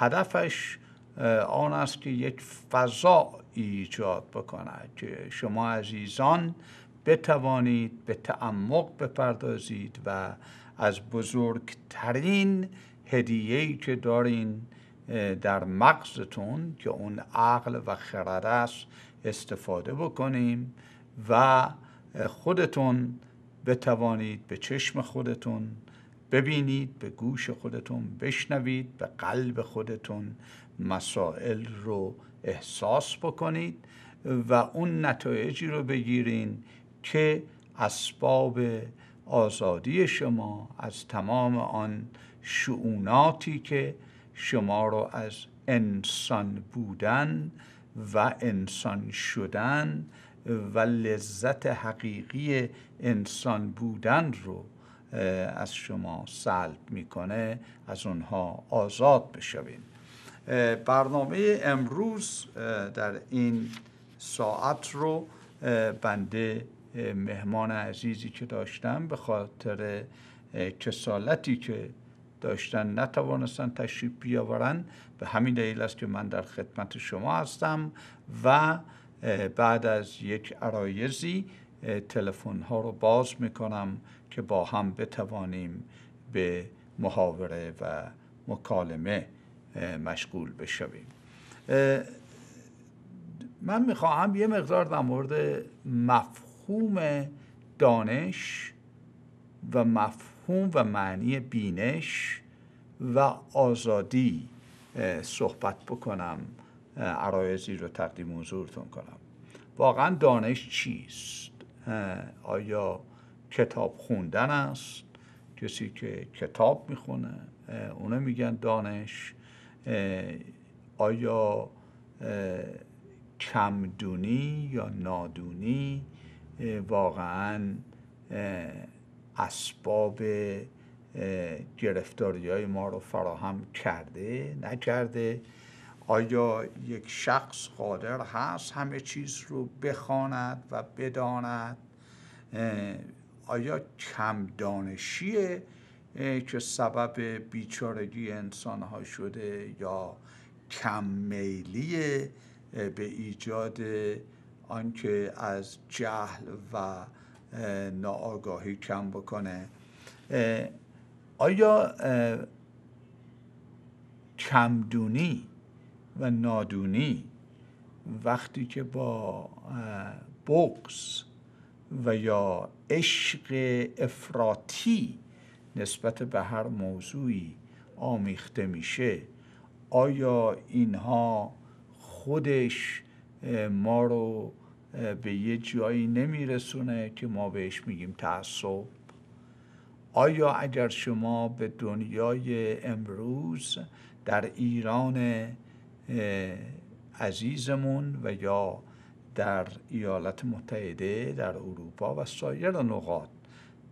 هدفش آن است که یک فضا ایجاد بکند که شما عزیزان بتوانید به تعمق بپردازید و از بزرگترین هدیه‌ای که دارین در مغزتون که اون عقل و خرد است استفاده بکنیم و خودتون بتوانید به چشم خودتون ببینید به گوش خودتون بشنوید به قلب خودتون مسائل رو احساس بکنید و اون نتایجی رو بگیرین که اسباب آزادی شما از تمام آن شعوناتی که شما رو از انسان بودن و انسان شدن و لذت حقیقی انسان بودن رو از شما سلب میکنه از اونها آزاد بشویم برنامه امروز در این ساعت رو بنده مهمان عزیزی که داشتم به خاطر کسالتی که داشتن نتوانستن تشریف بیاورن به همین دلیل است که من در خدمت شما هستم و بعد از یک عرایزی تلفن ها رو باز میکنم که با هم بتوانیم به محاوره و مکالمه مشغول بشویم من میخواهم یه مقدار در مورد مفهوم دانش و مفهوم و معنی بینش و آزادی صحبت بکنم عرایزی رو تقدیم حضورتون کنم واقعا دانش چیست آیا کتاب خوندن است کسی که کتاب میخونه اونو میگن دانش آیا کمدونی یا نادونی واقعا اسباب گرفتاری های ما رو فراهم کرده نکرده آیا یک شخص قادر هست همه چیز رو بخواند و بداند آیا کم دانشیه که سبب بیچارگی انسان ها شده یا کم میلی به ایجاد آنکه از جهل و ناآگاهی کم بکنه آیا کمدونی و نادونی وقتی که با بغز و یا عشق افراطی نسبت به هر موضوعی آمیخته میشه آیا اینها خودش ما رو به یه جایی نمیرسونه که ما بهش میگیم تعصب آیا اگر شما به دنیای امروز در ایران عزیزمون و یا در ایالات متحده در اروپا و سایر نقاط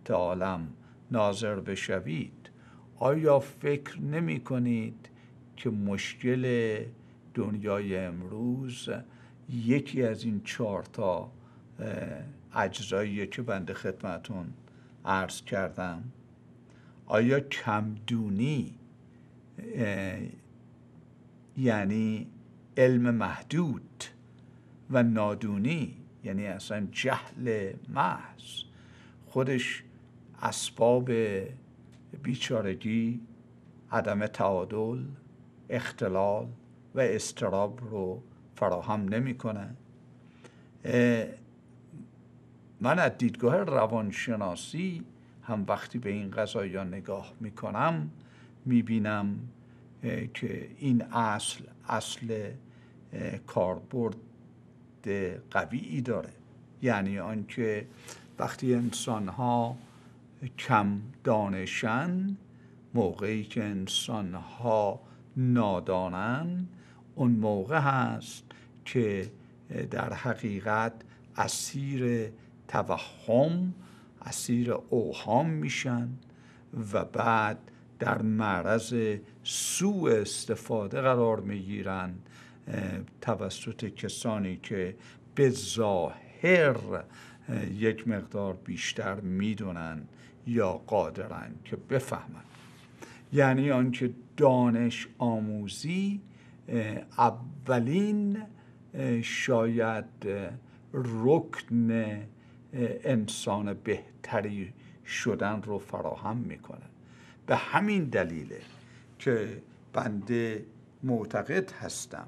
عالم ناظر بشوید آیا فکر نمی کنید که مشکل دنیای امروز یکی از این چهار تا اجزایی که بنده خدمتون عرض کردم آیا کمدونی یعنی علم محدود و نادونی یعنی اصلا جهل محض خودش اسباب بیچارگی عدم تعادل اختلال و استراب رو فراهم نمیکنه من از دیدگاه روانشناسی هم وقتی به این ها نگاه میکنم میبینم که این اصل اصل کاربرد قویی داره یعنی آنکه وقتی انسان ها کم دانشن موقعی که انسان ها نادانن اون موقع هست که در حقیقت اسیر توهم اسیر اوهام میشن و بعد در معرض سوء استفاده قرار میگیرند توسط کسانی که به ظاهر یک مقدار بیشتر میدونن یا قادرن که بفهمن یعنی آنکه دانش آموزی اولین شاید رکن انسان بهتری شدن رو فراهم میکنه به همین دلیله که بنده معتقد هستم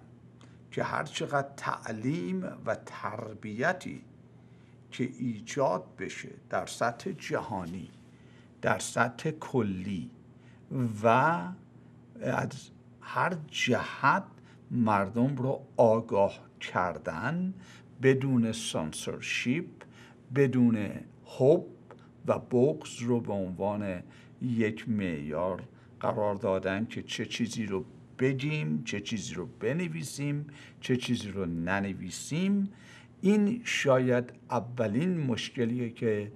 که هر چقدر تعلیم و تربیتی که ایجاد بشه در سطح جهانی در سطح کلی و از هر جهت مردم رو آگاه کردن بدون سانسورشیپ بدون حب و بغز رو به عنوان یک میار قرار دادن که چه چیزی رو بگیم چه چیزی رو بنویسیم چه چیزی رو ننویسیم این شاید اولین مشکلیه که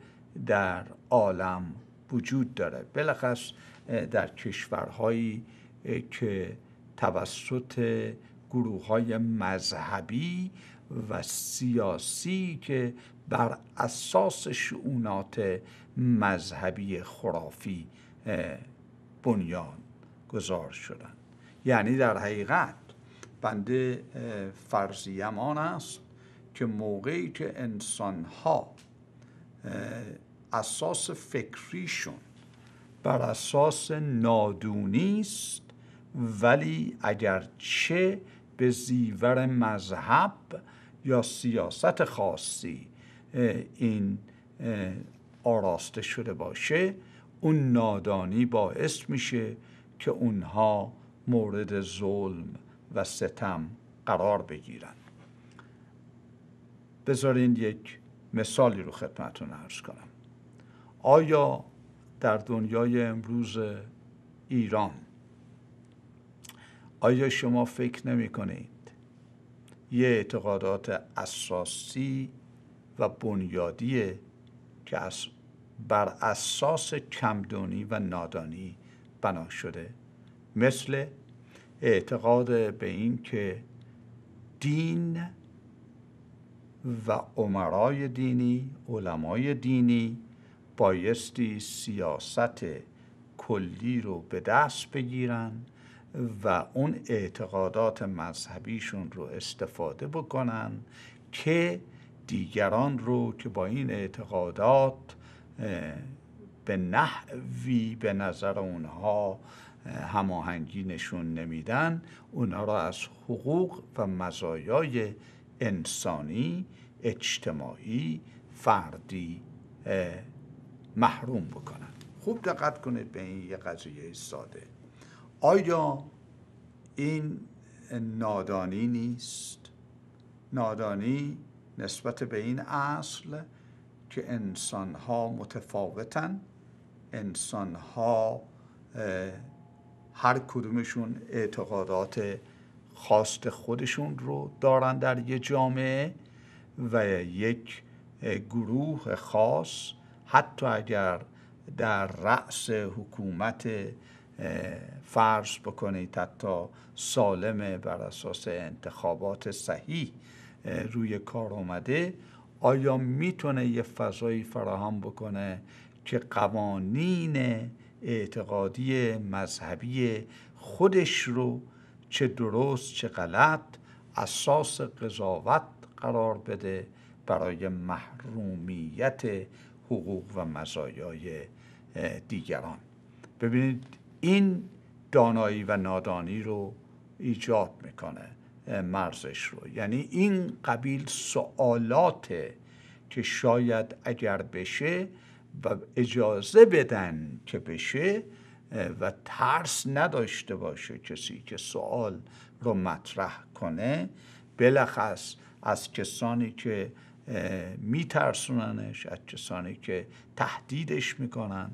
در عالم وجود داره بلخص در کشورهایی که توسط گروه های مذهبی و سیاسی که بر اساس شعونات مذهبی خرافی بنیان گذار شدند یعنی در حقیقت بنده فرضیم آن است که موقعی که انسان ها اساس فکریشون بر اساس نادونی است ولی اگرچه به زیور مذهب یا سیاست خاصی این آراسته شده باشه اون نادانی باعث میشه که اونها مورد ظلم و ستم قرار بگیرند بذارین یک مثالی رو خدمتون عرض کنم آیا در دنیای امروز ایران آیا شما فکر نمی کنید یه اعتقادات اساسی و بنیادی که از بر اساس کمدونی و نادانی بنا شده مثل اعتقاد به این که دین و عمرای دینی علمای دینی بایستی سیاست کلی رو به دست بگیرن و اون اعتقادات مذهبیشون رو استفاده بکنن که دیگران رو که با این اعتقادات به نحوی به نظر اونها هماهنگی نشون نمیدن اونها را از حقوق و مزایای انسانی اجتماعی فردی محروم بکنن خوب دقت کنید به این یه قضیه ساده آیا این نادانی نیست نادانی نسبت به این اصل که انسان ها متفاوتن انسان ها هر کدومشون اعتقادات خواست خودشون رو دارن در یه جامعه و یک گروه خاص حتی اگر در رأس حکومت فرض بکنید حتی سالم بر اساس انتخابات صحیح روی کار اومده آیا میتونه یه فضایی فراهم بکنه که قوانین اعتقادی مذهبی خودش رو چه درست چه غلط اساس قضاوت قرار بده برای محرومیت حقوق و مزایای دیگران ببینید این دانایی و نادانی رو ایجاد میکنه مرزش رو یعنی این قبیل سوالات که شاید اگر بشه و اجازه بدن که بشه و ترس نداشته باشه کسی که سوال رو مطرح کنه بلخص از کسانی که میترسوننش از کسانی که تهدیدش میکنن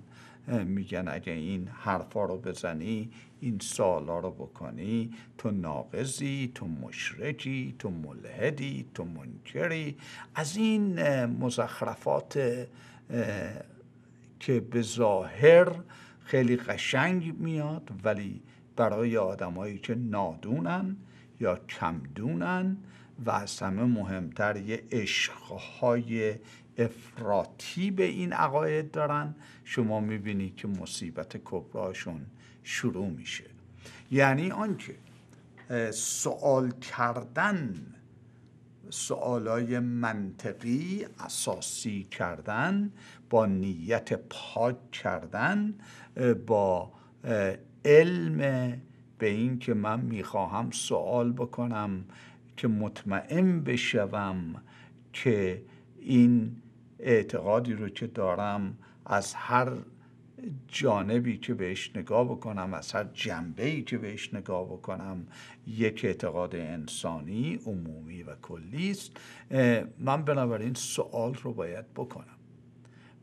میگن اگه این حرفا رو بزنی این سالا رو بکنی تو ناقضی تو مشرکی تو ملحدی تو منکری از این مزخرفات که به ظاهر خیلی قشنگ میاد ولی برای آدمایی که نادونن یا کمدونن و از همه مهمتر یه عشقهای افراتی به این عقاید دارن شما میبینی که مصیبت کبراشون شروع میشه یعنی آنکه سوال کردن سوالای منطقی اساسی کردن با نیت پاک کردن با علم به این که من میخواهم سوال بکنم که مطمئن بشوم که این اعتقادی رو که دارم از هر جانبی که بهش نگاه بکنم از هر جنبه ای که بهش نگاه بکنم یک اعتقاد انسانی عمومی و کلی است من بنابراین سوال رو باید بکنم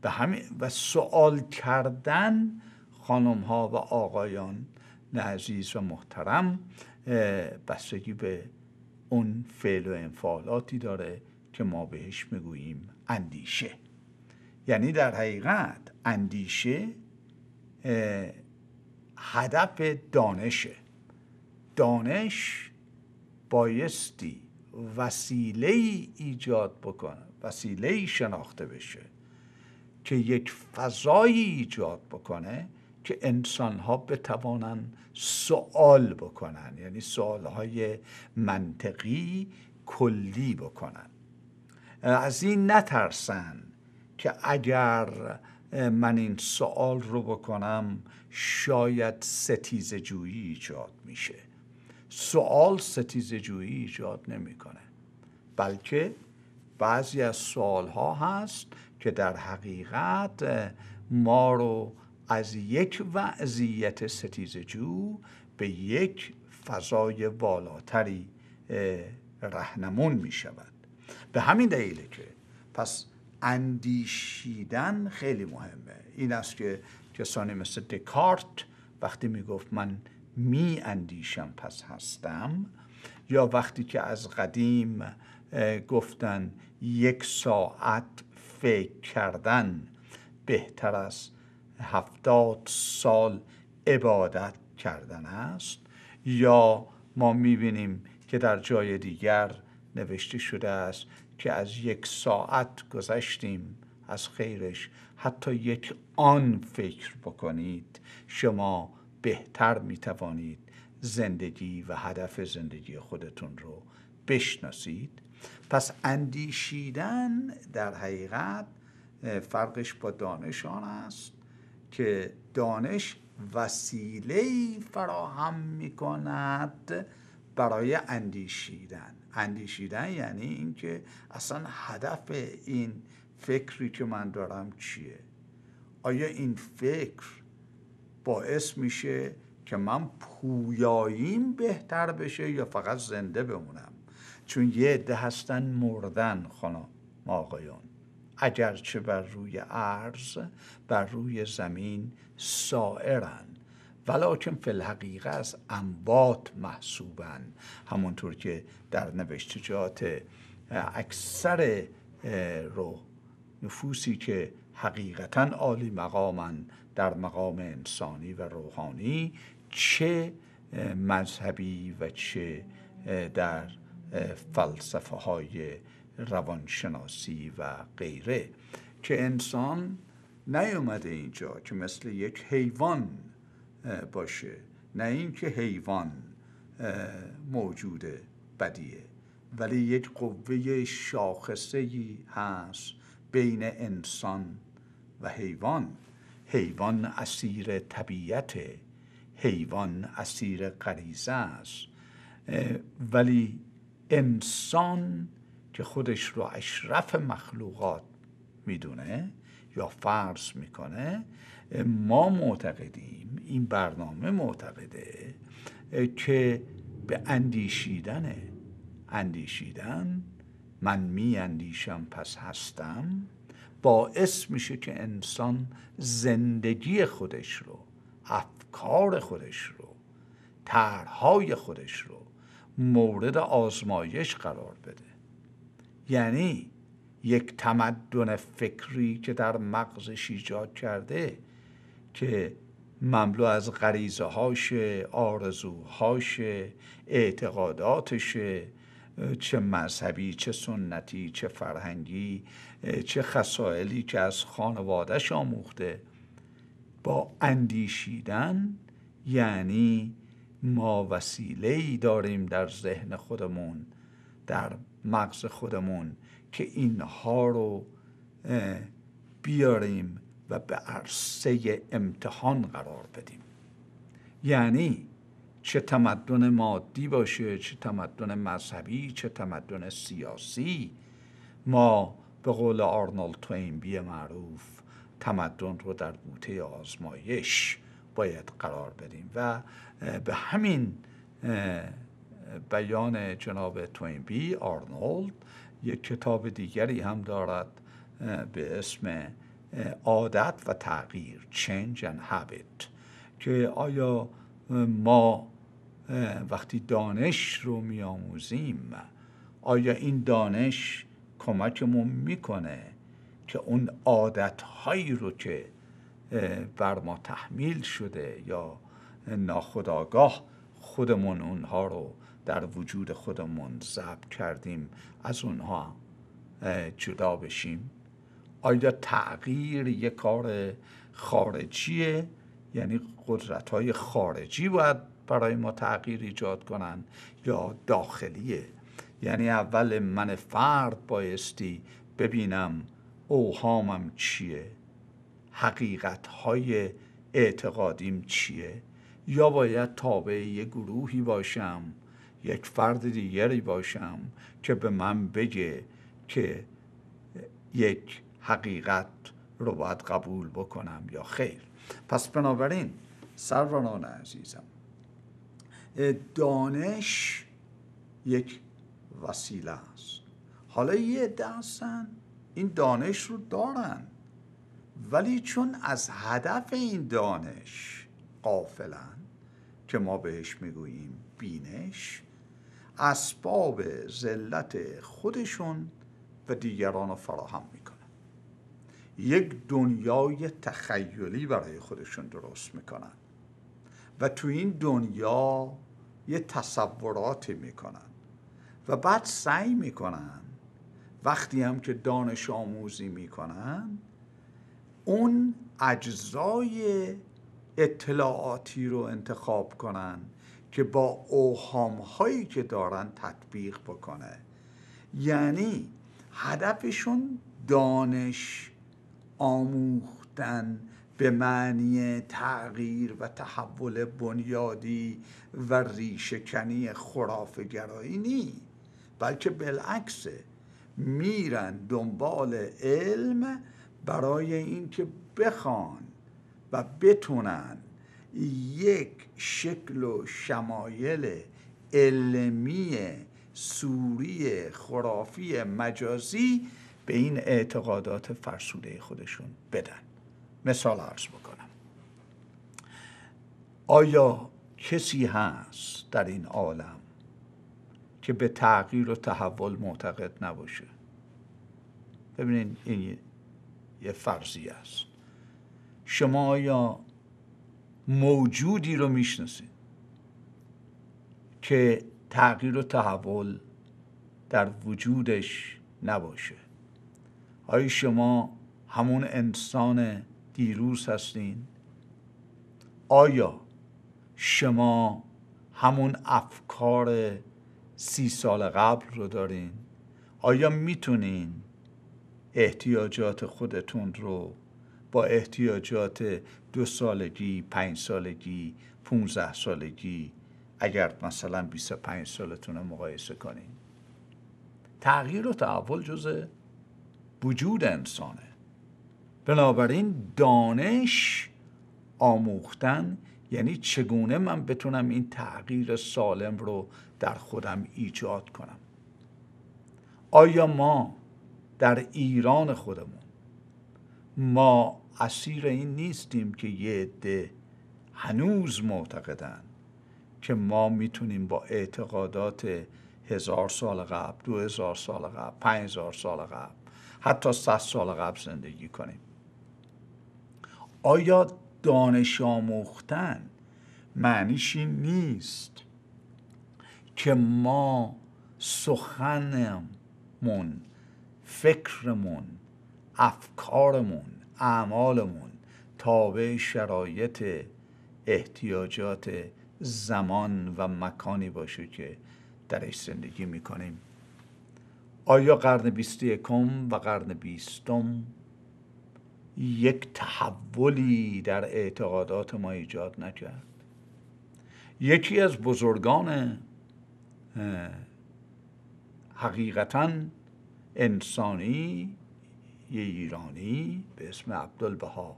و, همین و سوال کردن خانم ها و آقایان عزیز و محترم بستگی به اون فعل و انفعالاتی داره که ما بهش میگوییم اندیشه یعنی در حقیقت اندیشه هدف دانشه دانش بایستی وسیله ای ایجاد بکنه وسیله ای شناخته بشه که یک فضایی ایجاد بکنه که انسان ها بتوانند سوال بکنن یعنی سوال های منطقی کلی بکنن از این نترسن که اگر من این سوال رو بکنم شاید ستیز جویی ایجاد میشه سوال ستیز جویی ایجاد نمیکنه بلکه بعضی از سوال ها هست که در حقیقت ما رو از یک وضعیت جو به یک فضای والاتری رهنمون می شود به همین دلیله که پس اندیشیدن خیلی مهمه این است که کسانی مثل دکارت وقتی می من می اندیشم پس هستم یا وقتی که از قدیم گفتن یک ساعت فکر کردن بهتر از هفتاد سال عبادت کردن است یا ما میبینیم که در جای دیگر نوشته شده است که از یک ساعت گذشتیم از خیرش حتی یک آن فکر بکنید شما بهتر میتوانید زندگی و هدف زندگی خودتون رو بشناسید پس اندیشیدن در حقیقت فرقش با دانش آن است که دانش وسیله فراهم می کند برای اندیشیدن اندیشیدن یعنی اینکه اصلا هدف این فکری که من دارم چیه آیا این فکر باعث میشه که من پویاییم بهتر بشه یا فقط زنده بمونم چون یه عده هستن مردن خانم آقایان اگرچه بر روی عرض بر روی زمین سائرن ولیکن فی الحقیقه از انبات محسوبن همونطور که در نوشتجات اکثر رو نفوسی که حقیقتا عالی مقامن در مقام انسانی و روحانی چه مذهبی و چه در فلسفه های روانشناسی و غیره که انسان نیومده اینجا که مثل یک حیوان باشه نه اینکه حیوان موجود بدیه ولی یک قوه شاخصه هست بین انسان و حیوان حیوان اسیر طبیعت حیوان اسیر غریزه است ولی انسان که خودش رو اشرف مخلوقات میدونه یا فرض میکنه ما معتقدیم این برنامه معتقده که به اندیشیدن اندیشیدن من می اندیشم پس هستم باعث میشه که انسان زندگی خودش رو افکار خودش رو طرحهای خودش رو مورد آزمایش قرار بده یعنی یک تمدن فکری که در مغزش ایجاد کرده که مملو از غریزه هاش آرزوهاشه اعتقاداتشه چه مذهبی چه سنتی چه فرهنگی چه خصائلی که از خانوادهش آموخته با اندیشیدن یعنی ما وسیله ای داریم در ذهن خودمون در مغز خودمون که اینها رو بیاریم و به عرصه امتحان قرار بدیم یعنی چه تمدن مادی باشه چه تمدن مذهبی چه تمدن سیاسی ما به قول آرنالد توینبی معروف تمدن رو در بوته آزمایش باید قرار بدیم و به همین بیان جناب بی آرنولد یک کتاب دیگری هم دارد به اسم عادت و تغییر Change and Habit که آیا ما وقتی دانش رو میآموزیم آیا این دانش کمکمون میکنه که اون عادتهایی رو که بر ما تحمیل شده یا ناخداگاه خودمون اونها رو در وجود خودمون ضبط کردیم از اونها جدا بشیم آیا تغییر یک کار خارجیه یعنی قدرت های خارجی باید برای ما تغییر ایجاد کنن یا داخلیه یعنی اول من فرد بایستی ببینم اوهامم چیه حقیقت های اعتقادیم چیه یا باید تابع یه گروهی باشم یک فرد دیگری باشم که به من بگه که یک حقیقت رو باید قبول بکنم یا خیر پس بنابراین سروران عزیزم دانش یک وسیله است حالا یه دستن این دانش رو دارن ولی چون از هدف این دانش قافلن که ما بهش میگوییم بینش اسباب ذلت خودشون و دیگران رو فراهم میکنن یک دنیای تخیلی برای خودشون درست میکنن و تو این دنیا یه تصوراتی میکنن و بعد سعی میکنن وقتی هم که دانش آموزی میکنن اون اجزای اطلاعاتی رو انتخاب کنن که با اوهام هایی که دارن تطبیق بکنه یعنی هدفشون دانش آموختن به معنی تغییر و تحول بنیادی و ریشهکنی خرافگرایی نی بلکه بالعکسه میرن دنبال علم برای اینکه بخوان و بتونن یک شکل و شمایل علمی سوری خرافی مجازی به این اعتقادات فرسوده خودشون بدن مثال عرض بکنم آیا کسی هست در این عالم که به تغییر و تحول معتقد نباشه ببینین این یه فرضی است شما یا موجودی رو میشناسید که تغییر و تحول در وجودش نباشه آیا شما همون انسان دیروز هستین آیا شما همون افکار سی سال قبل رو دارین آیا میتونین احتیاجات خودتون رو با احتیاجات دو سالگی، پنج سالگی، 15 سالگی اگر مثلا 25 سالتون رو مقایسه کنیم، تغییر و تحول جز وجود انسانه بنابراین دانش آموختن یعنی چگونه من بتونم این تغییر سالم رو در خودم ایجاد کنم آیا ما در ایران خودمون ما اسیر این نیستیم که یه عده هنوز معتقدن که ما میتونیم با اعتقادات هزار سال قبل دو هزار سال قبل پنج هزار سال قبل حتی صد سال قبل زندگی کنیم آیا دانش آموختن معنیش این نیست که ما سخنمون فکرمون افکارمون اعمالمون تابع شرایط احتیاجات زمان و مکانی باشه که درش زندگی میکنیم آیا قرن بیستی کم و قرن بیستم یک تحولی در اعتقادات ما ایجاد نکرد یکی از بزرگان حقیقتا انسانی یه ایرانی به اسم عبدالبها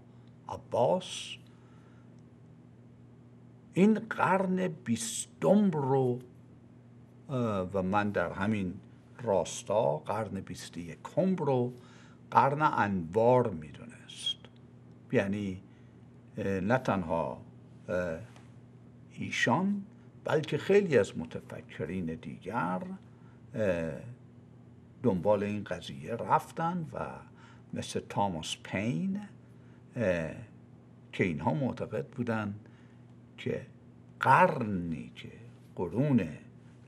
عباس این قرن بیستم رو و من در همین راستا قرن بیستی کم رو قرن انوار میدونست یعنی نه تنها ایشان بلکه خیلی از متفکرین دیگر دنبال این قضیه رفتن و مثل تاماس پین که اینها معتقد بودند که قرنی که قرون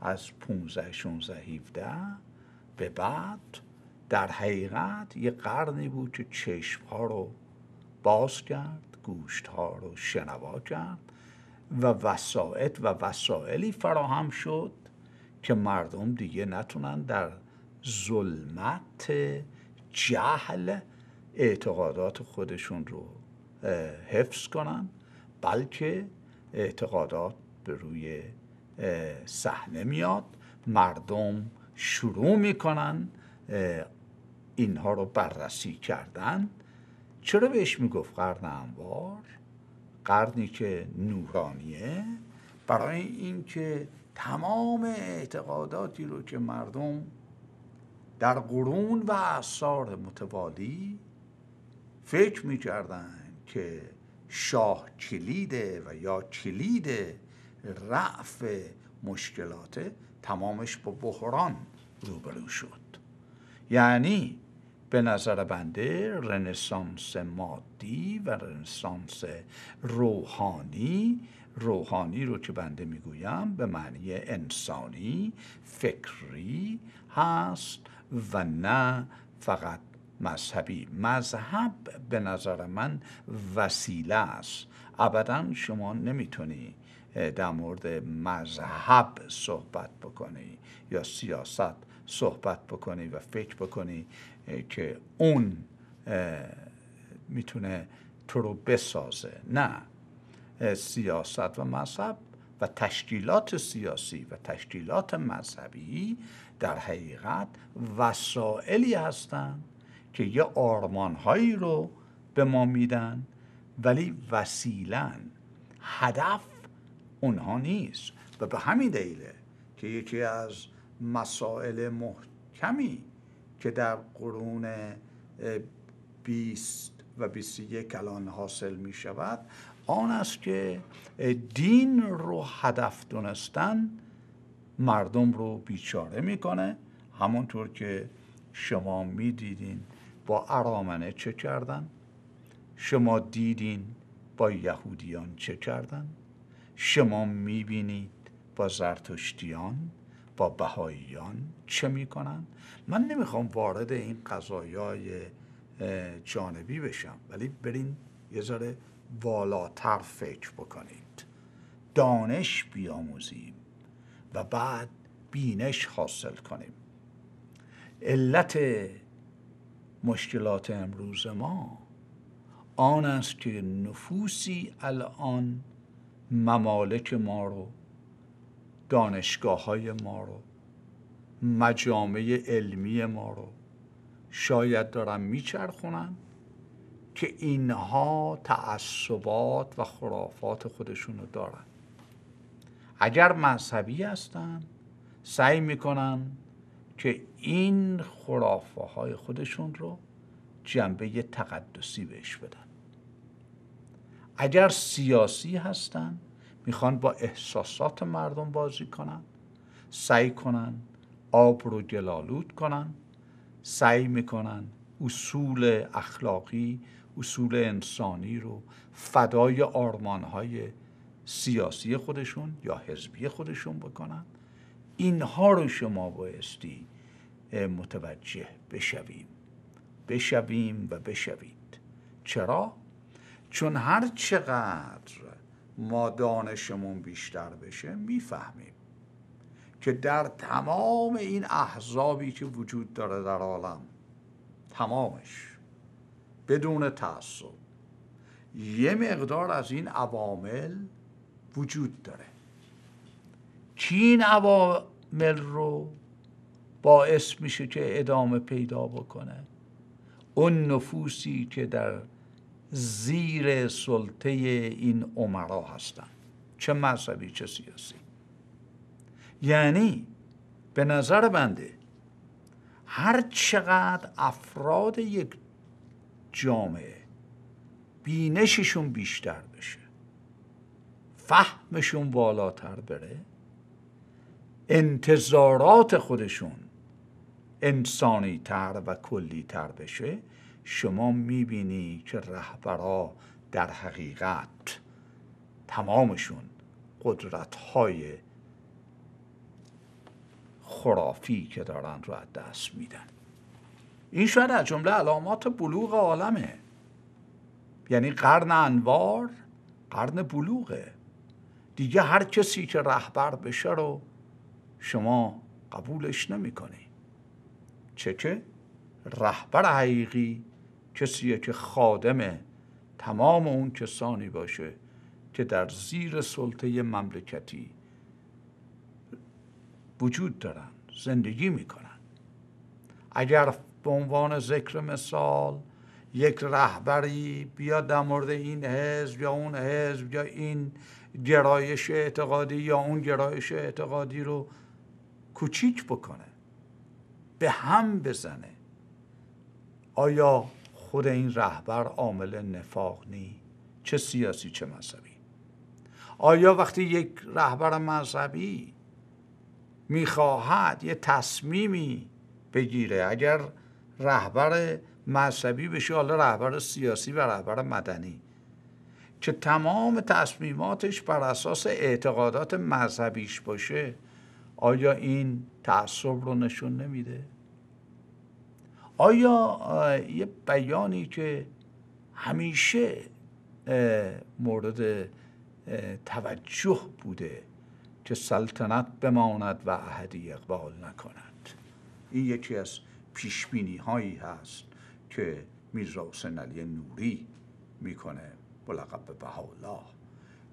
از 15 16 17 به بعد در حقیقت یه قرنی بود که چشم رو باز کرد گوشت ها رو شنوا کرد و وسایت و وسایلی فراهم شد که مردم دیگه نتونن در ظلمت جهل اعتقادات خودشون رو حفظ کنن بلکه اعتقادات به روی صحنه میاد مردم شروع میکنن اینها رو بررسی کردن چرا بهش میگفت قرن انوار قرنی که نورانیه برای اینکه تمام اعتقاداتی رو که مردم در قرون و اثار متوالی فکر می‌کردند که شاه کلیده و یا کلید رعف مشکلات تمامش با بحران روبرو شد یعنی به نظر بنده رنسانس مادی و رنسانس روحانی روحانی رو که بنده میگویم به معنی انسانی فکری هست و نه فقط مذهبی مذهب به نظر من وسیله است ابدا شما نمیتونی در مورد مذهب صحبت بکنی یا سیاست صحبت بکنی و فکر بکنی که اون میتونه تو رو بسازه نه سیاست و مذهب و تشکیلات سیاسی و تشکیلات مذهبی در حقیقت وسائلی هستند که یه آرمانهایی رو به ما میدن ولی وسیلن هدف اونها نیست و به همین دلیله که یکی از مسائل محکمی که در قرون بیست و بیست کلان حاصل می شود آن است که دین رو هدف دونستن مردم رو بیچاره میکنه همونطور که شما میدیدین با ارامنه چه کردن شما دیدین با یهودیان چه کردن شما میبینید با زرتشتیان با بهاییان چه میکنن من نمیخوام وارد این قضایای جانبی بشم ولی برین یه ذره بالاتر فکر بکنید دانش بیاموزیم و بعد بینش حاصل کنیم علت مشکلات امروز ما آن است که نفوسی الان ممالک ما رو دانشگاه های ما رو مجامع علمی ما رو شاید دارن میچرخونن که اینها تعصبات و خرافات خودشونو دارن اگر مذهبی هستن سعی میکنن که این خرافه های خودشون رو جنبه تقدسی بهش بدن اگر سیاسی هستن میخوان با احساسات مردم بازی کنن سعی کنن آب رو گلالود کنن سعی میکنن اصول اخلاقی اصول انسانی رو فدای های سیاسی خودشون یا حزبی خودشون بکنن اینها رو شما بایستی متوجه بشویم بشویم و بشوید چرا؟ چون هر چقدر ما دانشمون بیشتر بشه میفهمیم که در تمام این احزابی که وجود داره در عالم تمامش بدون تعصب یه مقدار از این عوامل وجود داره چین عوامل رو باعث میشه که ادامه پیدا بکنه اون نفوسی که در زیر سلطه این عمرا هستن چه مذهبی چه سیاسی یعنی به نظر بنده هر چقدر افراد یک جامعه بینششون بیشتر فهمشون بالاتر بره انتظارات خودشون انسانی تر و کلی تر بشه شما میبینی که رهبرا در حقیقت تمامشون قدرت های خرافی که دارن رو از دست میدن این شاید از جمله علامات بلوغ عالمه یعنی قرن انوار قرن بلوغه دیگه هر کسی که رهبر بشه رو شما قبولش نمیکنی چه که رهبر حقیقی کسیه که خادم تمام اون کسانی باشه که در زیر سلطه مملکتی وجود دارن زندگی میکنن اگر به عنوان ذکر مثال یک رهبری بیا در مورد این حزب یا اون حزب یا این گرایش اعتقادی یا اون گرایش اعتقادی رو کوچیک بکنه به هم بزنه آیا خود این رهبر عامل نفاق نی چه سیاسی چه مذهبی آیا وقتی یک رهبر مذهبی میخواهد یه تصمیمی بگیره اگر رهبر مذهبی بشه حالا رهبر سیاسی و رهبر مدنی که تمام تصمیماتش بر اساس اعتقادات مذهبیش باشه آیا این تعصب رو نشون نمیده آیا یه بیانی که همیشه مورد توجه بوده که سلطنت بماند و اهدی اقبال نکند این یکی از پیشبینی هایی هست که میرزا حسین علی نوری میکنه بلقب به الله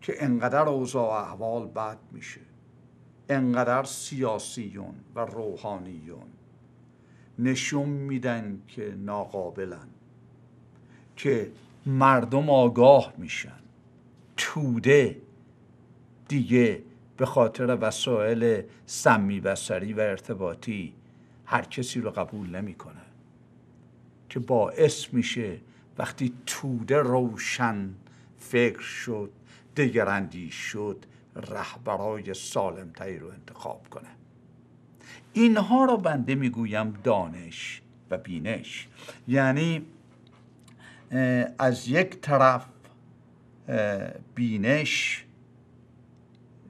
که انقدر اوضاع و احوال بد میشه انقدر سیاسیون و روحانیون نشون میدن که ناقابلن که مردم آگاه میشن توده دیگه به خاطر وسایل سمی بسری و ارتباطی هر کسی رو قبول نمیکنه که باعث میشه وقتی توده روشن فکر شد دیگرندی شد رهبرای سالمتری رو انتخاب کنه اینها رو بنده میگویم دانش و بینش یعنی از یک طرف بینش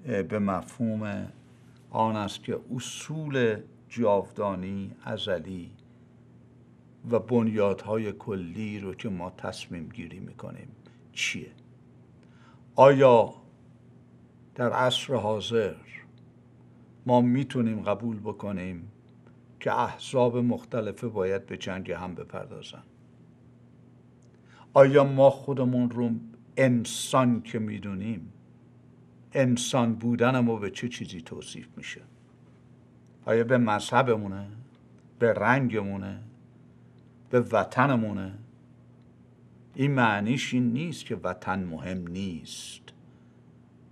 به مفهوم آن است که اصول جاودانی ازلی و بنیادهای کلی رو که ما تصمیم گیری میکنیم چیه آیا در عصر حاضر ما میتونیم قبول بکنیم که احزاب مختلفه باید به جنگ هم بپردازن آیا ما خودمون رو انسان که میدونیم انسان بودن ما به چه چیزی توصیف میشه آیا به مذهبمونه به رنگمونه به وطنمونه این معنیش این نیست که وطن مهم نیست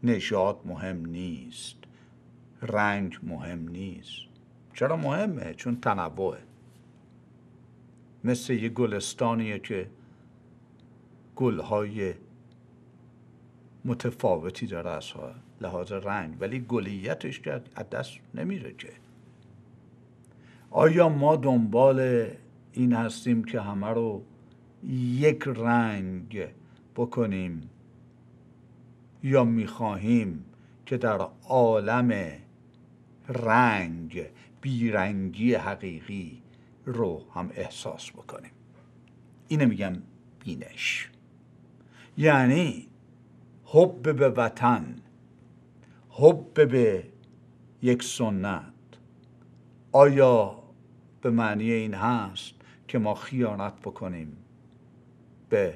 نژاد مهم نیست رنگ مهم نیست چرا مهمه چون تنوعه مثل یه گلستانیه که گلهای متفاوتی داره از لحاظ رنگ ولی گلیتش که از دست نمیره که آیا ما دنبال این هستیم که همه رو یک رنگ بکنیم یا میخواهیم که در عالم رنگ بیرنگی حقیقی رو هم احساس بکنیم اینه میگم بینش یعنی حب به وطن حب به یک سنت آیا به معنی این هست که ما خیانت بکنیم به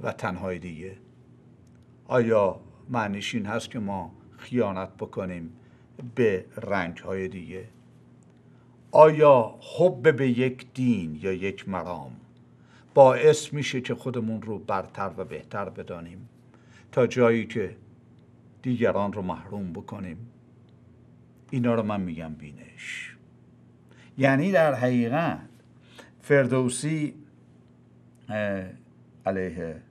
وطنهای دیگه آیا معنیش این هست که ما خیانت بکنیم به رنگهای دیگه آیا حب به یک دین یا یک مرام باعث میشه که خودمون رو برتر و بهتر بدانیم تا جایی که دیگران رو محروم بکنیم اینا رو من میگم بینش یعنی در حقیقت فردوسی علیه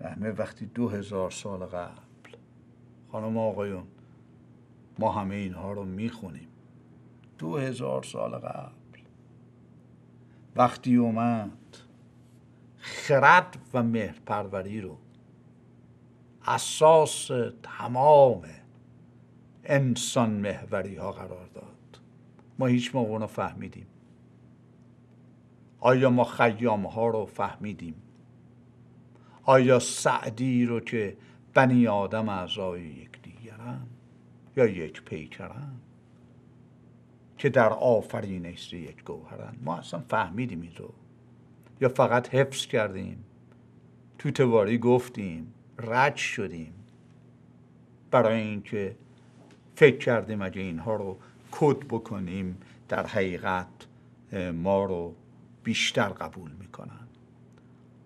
رحمه وقتی دو هزار سال قبل خانم آقایون ما همه اینها رو میخونیم دو هزار سال قبل وقتی اومد خرد و مهرپروری رو اساس تمام انسان محوری ها قرار داد ما هیچ موقع اونو فهمیدیم آیا ما خیام ها رو فهمیدیم آیا سعدی رو که بنی آدم اعضای یکدیگرن یا یک پیکرن که در آفرینش یک گوهرن ما اصلا فهمیدیم این رو یا فقط حفظ کردیم تو تواری گفتیم رد شدیم برای اینکه فکر کردیم اگه اینها رو کد بکنیم در حقیقت ما رو بیشتر قبول میکنن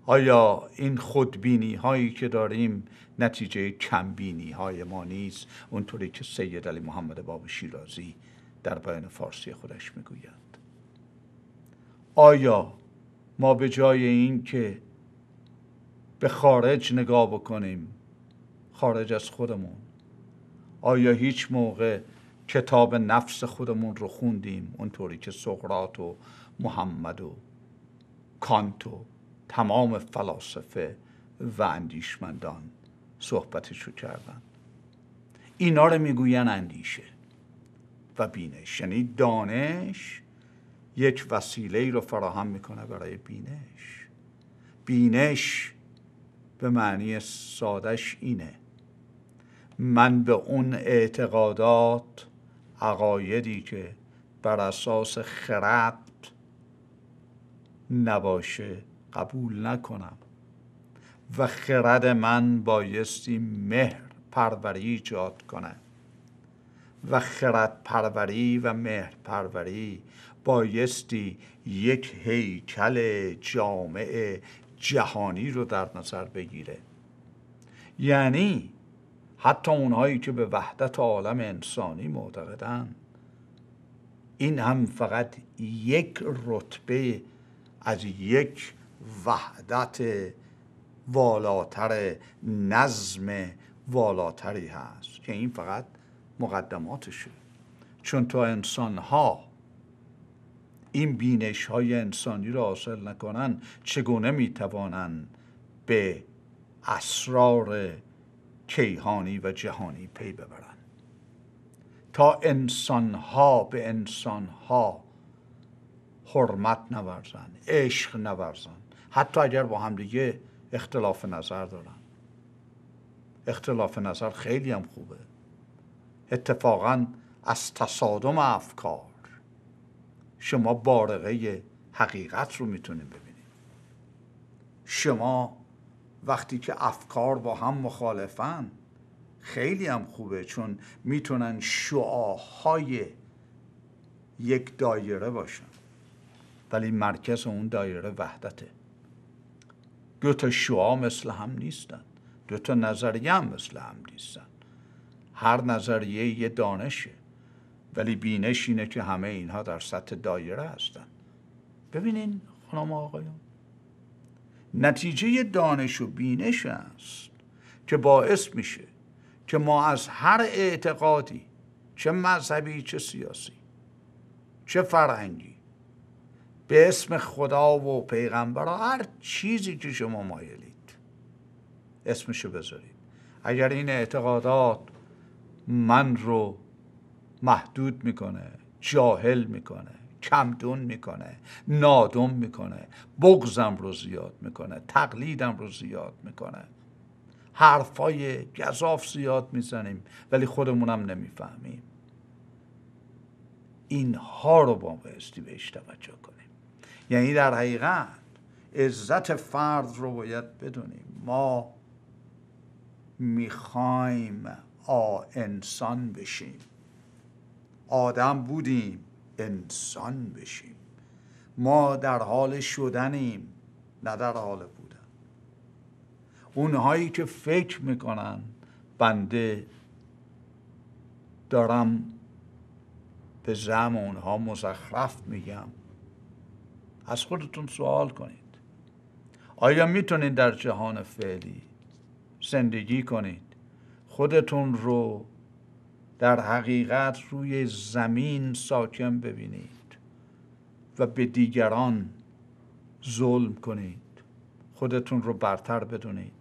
آیا این خودبینی هایی که داریم نتیجه کمبینی های ما نیست اونطوری که سید علی محمد باب شیرازی در بیان فارسی خودش میگوید آیا ما به جای این که به خارج نگاه بکنیم خارج از خودمون آیا هیچ موقع کتاب نفس خودمون رو خوندیم اونطوری که سقرات و محمد و کانتو تمام فلاسفه و اندیشمندان صحبتش رو کردن اینا رو میگوین اندیشه و بینش یعنی دانش یک وسیله ای رو فراهم میکنه برای بینش بینش به معنی سادش اینه من به اون اعتقادات عقایدی که بر اساس خرد نباشه قبول نکنم و خرد من بایستی مهر پروری ایجاد کنه و خرد پروری و مهر پروری بایستی یک هیکل جامعه جهانی رو در نظر بگیره یعنی حتی اونهایی که به وحدت عالم انسانی معتقدن این هم فقط یک رتبه از یک وحدت والاتر نظم والاتری هست که این فقط مقدماتشه چون تا انسان ها این بینش های انسانی را حاصل نکنن چگونه می توانند به اسرار کیهانی و جهانی پی ببرن تا انسان ها به انسان ها حرمت نورزن عشق نورزن حتی اگر با همدیگه اختلاف نظر دارن اختلاف نظر خیلی هم خوبه اتفاقا از تصادم افکار شما بارقه حقیقت رو میتونیم ببینید شما وقتی که افکار با هم مخالفن خیلی هم خوبه چون میتونن شعاهای یک دایره باشن ولی مرکز اون دایره وحدته دو تا شعا مثل هم نیستن دو تا نظریه هم مثل هم نیستن هر نظریه یه دانشه ولی بینش اینه که همه اینها در سطح دایره هستن ببینین خانم آقایان نتیجه دانش و بینش است که باعث میشه که ما از هر اعتقادی چه مذهبی چه سیاسی چه فرهنگی به اسم خدا و پیغمبر هر چیزی که شما مایلید اسمشو بذارید اگر این اعتقادات من رو محدود میکنه جاهل میکنه کمدون میکنه نادم میکنه بغزم رو زیاد میکنه تقلیدم رو زیاد میکنه حرفای گذاف زیاد میزنیم ولی خودمونم نمیفهمیم اینها رو با بایستی بهش توجه کنیم یعنی در حقیقت عزت فرد رو باید بدونیم ما میخوایم آ انسان بشیم آدم بودیم انسان بشیم ما در حال شدنیم نه در حال بودن اونهایی که فکر میکنن بنده دارم به زم اونها مزخرف میگم از خودتون سوال کنید آیا میتونید در جهان فعلی زندگی کنید خودتون رو در حقیقت روی زمین ساکن ببینید و به دیگران ظلم کنید خودتون رو برتر بدونید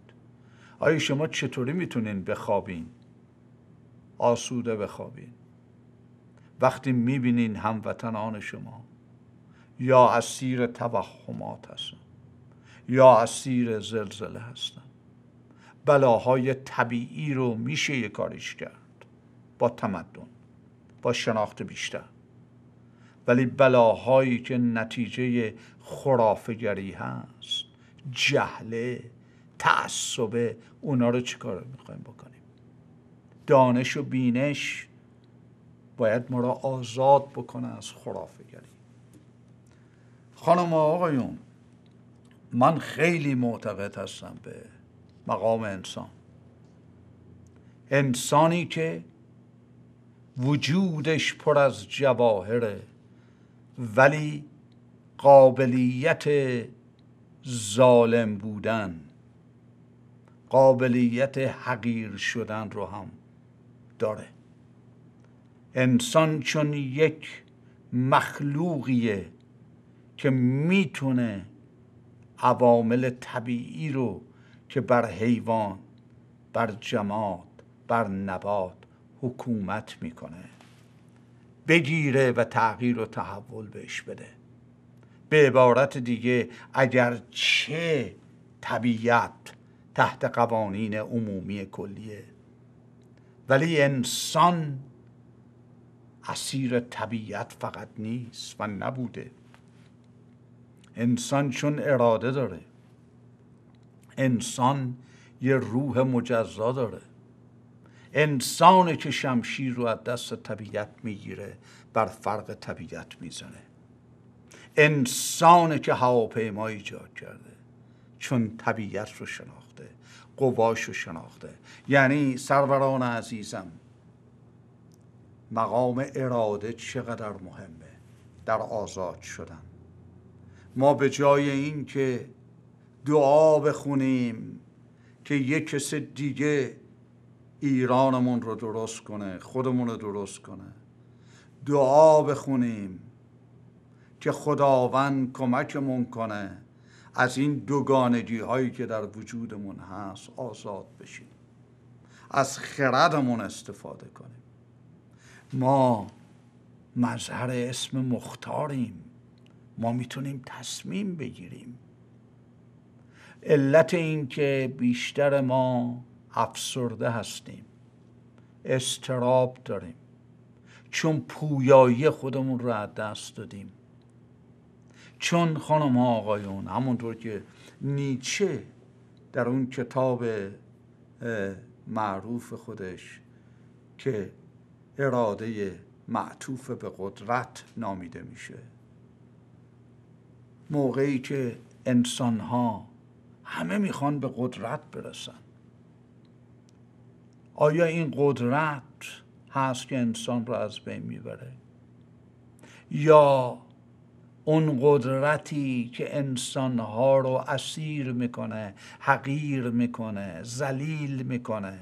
آیا شما چطوری میتونید بخوابین آسوده بخوابین وقتی میبینین هموطنان شما یا اسیر توهمات هستند، یا اسیر زلزله هستم بلاهای طبیعی رو میشه یه کاریش کرد با تمدن با شناخت بیشتر ولی بلاهایی که نتیجه خرافگری هست جهله تعصبه اونا رو چیکار میخوایم بکنیم دانش و بینش باید ما را آزاد بکنه از خرافگری خانم و آقایون من خیلی معتقد هستم به مقام انسان انسانی که وجودش پر از جواهره ولی قابلیت ظالم بودن قابلیت حقیر شدن رو هم داره انسان چون یک مخلوقیه که میتونه عوامل طبیعی رو که بر حیوان بر جماعت، بر نبات حکومت میکنه بگیره و تغییر و تحول بهش بده به عبارت دیگه اگر چه طبیعت تحت قوانین عمومی کلیه ولی انسان اسیر طبیعت فقط نیست و نبوده انسان چون اراده داره انسان یه روح مجزا داره انسانه که شمشیر رو از دست طبیعت میگیره بر فرق طبیعت میزنه انسانه که هواپیما ایجاد کرده چون طبیعت رو شناخته قواش رو شناخته یعنی سروران عزیزم مقام اراده چقدر مهمه در آزاد شدن ما به جای اینکه دعا بخونیم که یک کس دیگه ایرانمون رو درست کنه خودمون رو درست کنه دعا بخونیم که خداوند کمکمون کنه از این دوگانگی هایی که در وجودمون هست آزاد بشیم از خردمون استفاده کنیم ما مظهر اسم مختاریم ما میتونیم تصمیم بگیریم علت این که بیشتر ما افسرده هستیم استراب داریم چون پویایی خودمون رو از دست دادیم چون خانم ها آقایون همونطور که نیچه در اون کتاب معروف خودش که اراده معطوف به قدرت نامیده میشه موقعی که انسان ها همه میخوان به قدرت برسن آیا این قدرت هست که انسان رو از بین میبره یا اون قدرتی که انسان ها رو اسیر میکنه حقیر میکنه ذلیل میکنه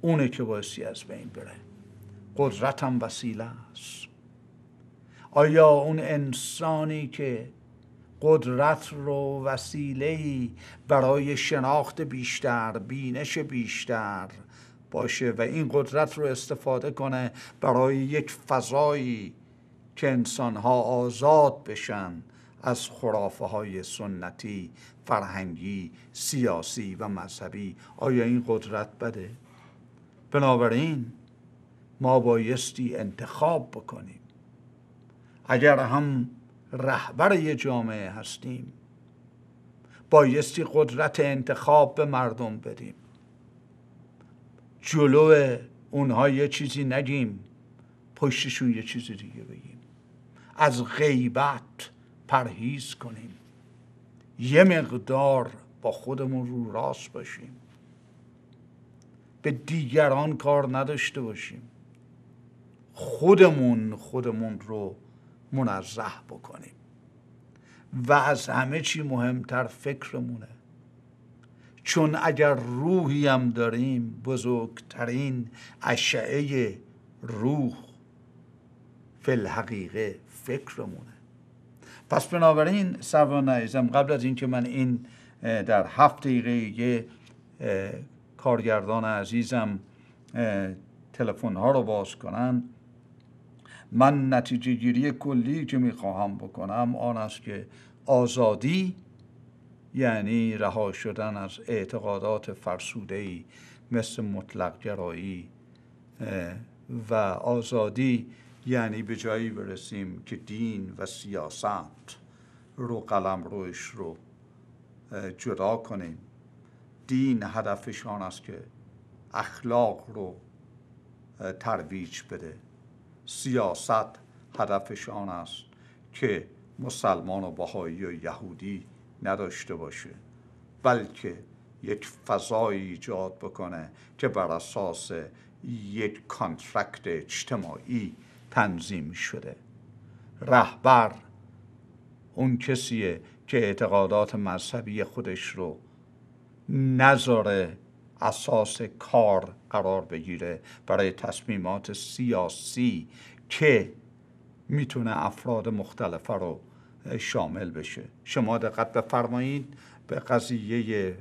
اونه که باعثی از بین بره قدرت هم وسیله است آیا اون انسانی که قدرت رو ای برای شناخت بیشتر بینش بیشتر باشه و این قدرت رو استفاده کنه برای یک فضایی که ها آزاد بشن از خرافه های سنتی فرهنگی سیاسی و مذهبی آیا این قدرت بده؟ بنابراین ما بایستی انتخاب بکنیم اگر هم رهبر یه جامعه هستیم بایستی قدرت انتخاب به مردم بدیم جلو اونها یه چیزی نگیم پشتشون یه چیزی دیگه بگیم از غیبت پرهیز کنیم یه مقدار با خودمون رو راست باشیم به دیگران کار نداشته باشیم خودمون خودمون رو منزه بکنیم و از همه چی مهمتر فکرمونه چون اگر روحی هم داریم بزرگترین اشعه روح فلحقیقه فکرمونه پس بنابراین سوان عزیزم قبل از اینکه من این در هفت دقیقه یه کارگردان عزیزم تلفن ها رو باز کنن من نتیجه گیری کلی که میخواهم بکنم آن است که آزادی یعنی رها شدن از اعتقادات ای مثل مطلق گرایی و آزادی یعنی به جایی برسیم که دین و سیاست رو قلم روش رو جدا کنیم دین آن است که اخلاق رو ترویج بده سیاست هدفش آن است که مسلمان و بهایی و یهودی نداشته باشه بلکه یک فضای ایجاد بکنه که بر اساس یک کانترکت اجتماعی تنظیم شده رهبر اون کسیه که اعتقادات مذهبی خودش رو نذاره اساس کار قرار بگیره برای تصمیمات سیاسی که میتونه افراد مختلف رو شامل بشه شما دقت بفرمایید به قضیه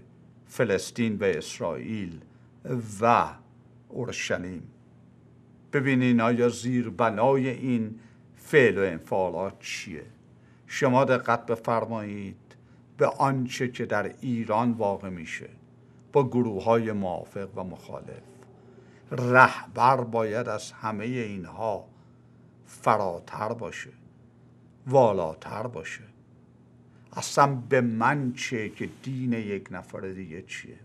فلسطین و اسرائیل و اورشلیم ببینین آیا زیر بنای این فعل و انفعالات چیه شما دقت بفرمایید به آنچه که در ایران واقع میشه با گروه های موافق و مخالف رهبر باید از همه اینها فراتر باشه والاتر باشه اصلا به من چه که دین یک نفر دیگه چیه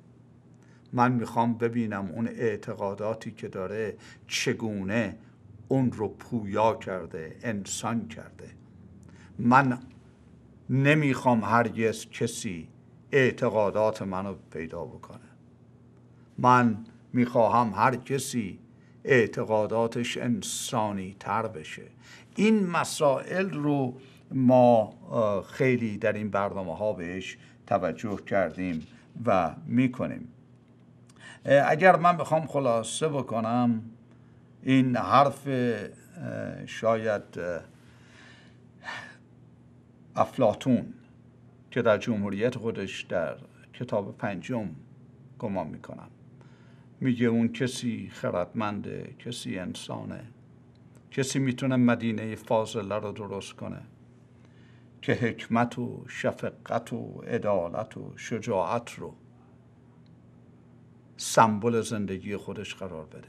من میخوام ببینم اون اعتقاداتی که داره چگونه اون رو پویا کرده انسان کرده من نمیخوام هرگز کسی اعتقادات منو پیدا بکنه من میخواهم هر کسی اعتقاداتش انسانی تر بشه این مسائل رو ما خیلی در این برنامه ها بهش توجه کردیم و میکنیم اگر من بخوام خلاصه بکنم این حرف شاید افلاتون که در جمهوریت خودش در کتاب پنجم گمان میکنم میگه اون کسی خردمنده کسی انسانه کسی میتونه مدینه فاضله رو درست کنه که حکمت و شفقت و عدالت و شجاعت رو سمبل زندگی خودش قرار بده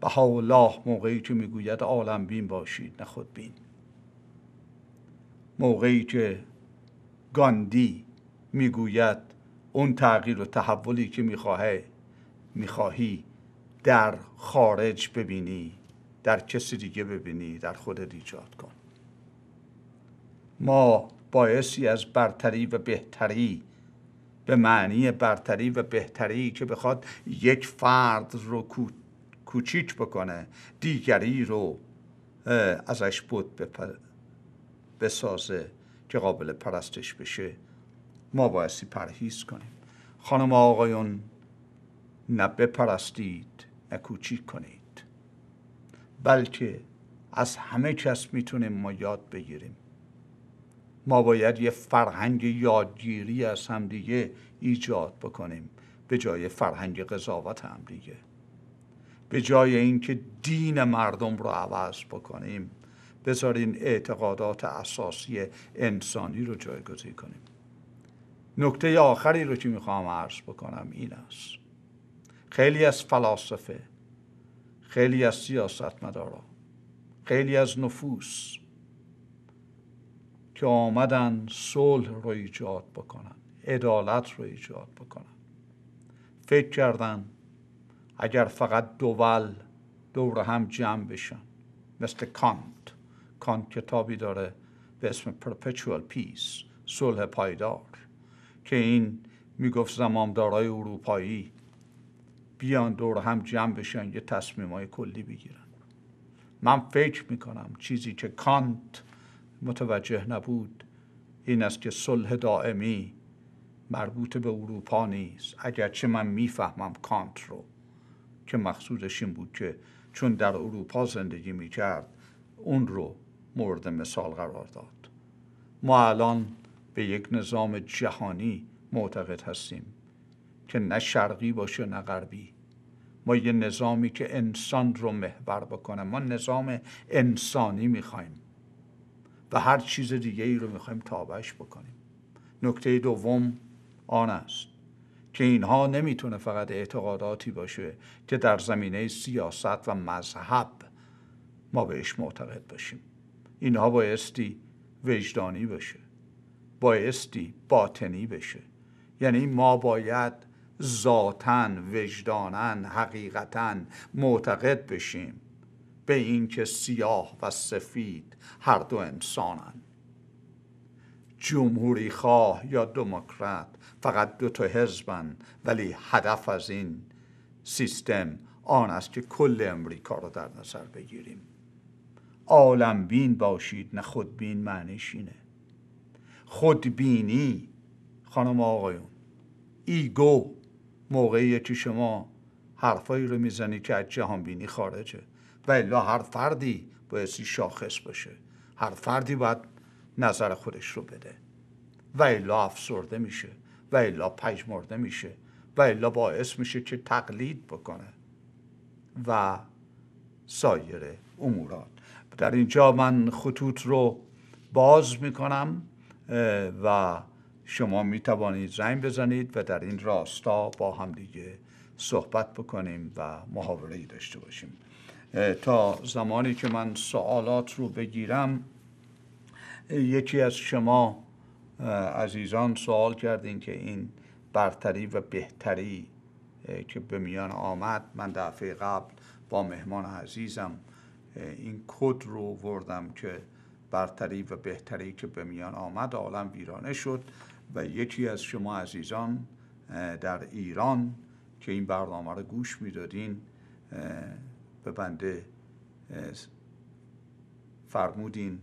بها الله موقعی که میگوید عالم بین باشید نه خود بین موقعی که گاندی میگوید اون تغییر و تحولی که میخواهی خواهی در خارج ببینی در کسی دیگه ببینی در خودت ایجاد کن ما باعثی از برتری و بهتری به معنی برتری و بهتری که بخواد یک فرد رو کوچیک بکنه دیگری رو ازش بود بسازه که قابل پرستش بشه ما بایستی پرهیز کنیم خانم آقایون نه بپرستید نه کوچیک کنید بلکه از همه کس میتونیم ما یاد بگیریم ما باید یه فرهنگ یادگیری از همدیگه ایجاد بکنیم به جای فرهنگ قضاوت همدیگه به جای اینکه دین مردم رو عوض بکنیم بذارین اعتقادات اساسی انسانی رو جایگزین کنیم نکته آخری رو که میخوام عرض بکنم این است خیلی از فلاسفه خیلی از مدارا خیلی از نفوس که آمدن صلح رو ایجاد بکنن عدالت رو ایجاد بکنن فکر کردن اگر فقط دول دور هم جمع بشن مثل کانت کانت کتابی داره به اسم Perpetual پیس صلح پایدار که این میگفت زمامدارای اروپایی بیان دور هم جمع بشن یه تصمیم های کلی بگیرن من فکر میکنم چیزی که کانت متوجه نبود این است که صلح دائمی مربوط به اروپا نیست اگرچه من میفهمم کانت رو که مقصودش این بود که چون در اروپا زندگی میکرد اون رو مورد مثال قرار داد ما الان به یک نظام جهانی معتقد هستیم که نه شرقی باشه نه غربی ما یه نظامی که انسان رو محور بکنه ما نظام انسانی میخوایم و هر چیز دیگه ای رو میخوایم تابعش بکنیم نکته دوم آن است که اینها نمیتونه فقط اعتقاداتی باشه که در زمینه سیاست و مذهب ما بهش معتقد باشیم اینها بایستی وجدانی بشه بایستی باطنی بشه یعنی ما باید ذاتا وجدانا حقیقتا معتقد بشیم به اینکه سیاه و سفید هر دو انسانن جمهوری خواه یا دموکرات فقط دو تا حزبن ولی هدف از این سیستم آن است که کل امریکا رو در نظر بگیریم عالم بین باشید نه خودبین معنیش اینه خودبینی خانم آقایون ایگو موقعی که شما حرفایی رو میزنی که از جهان بینی خارجه و الا هر فردی بایستی شاخص باشه هر فردی باید نظر خودش رو بده و الا افسرده میشه و الا پژمرده میشه و الا باعث میشه که تقلید بکنه و سایر امورات در اینجا من خطوط رو باز میکنم و شما می توانید زنگ بزنید و در این راستا با هم دیگه صحبت بکنیم و محاوره داشته باشیم تا زمانی که من سوالات رو بگیرم یکی از شما عزیزان سوال کردین که این برتری و بهتری که به میان آمد من دفعه قبل با مهمان عزیزم این کد رو وردم که برتری و بهتری که به میان آمد عالم ویرانه شد و یکی از شما عزیزان در ایران که این برنامه رو گوش میدادین به بنده فرمودین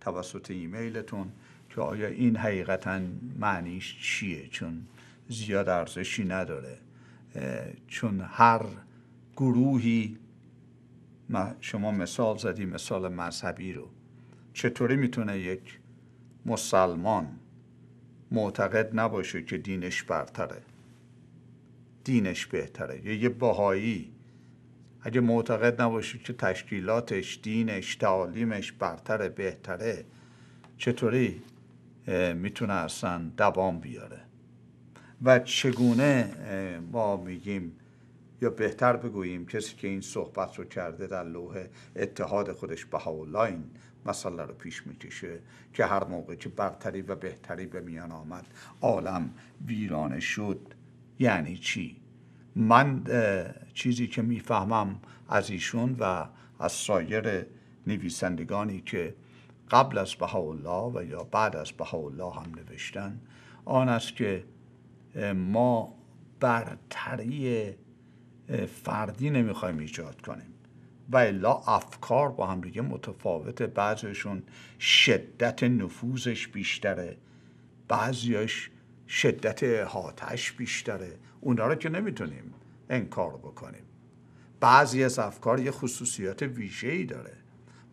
توسط ایمیلتون که آیا این حقیقتا معنیش چیه چون زیاد ارزشی نداره چون هر گروهی شما مثال زدی مثال مذهبی رو چطوری میتونه یک مسلمان معتقد نباشه که دینش برتره دینش بهتره یا یه باهایی اگه معتقد نباشه که تشکیلاتش دینش تعالیمش برتره بهتره چطوری میتونه اصلا دوام بیاره و چگونه ما میگیم یا بهتر بگوییم کسی که این صحبت رو کرده در لوح اتحاد خودش به این مسئله رو پیش میکشه که هر موقع که برتری و بهتری به میان آمد عالم ویرانه شد یعنی چی من چیزی که میفهمم از ایشون و از سایر نویسندگانی که قبل از الله و یا بعد از الله هم نوشتن آن است که ما برتری فردی نمیخوایم ایجاد کنیم و الا افکار با هم دیگه متفاوته بعضیشون شدت نفوذش بیشتره بعضیش شدت هاتش بیشتره اونا رو که نمیتونیم انکار بکنیم بعضی از افکار یه خصوصیات ویژه ای داره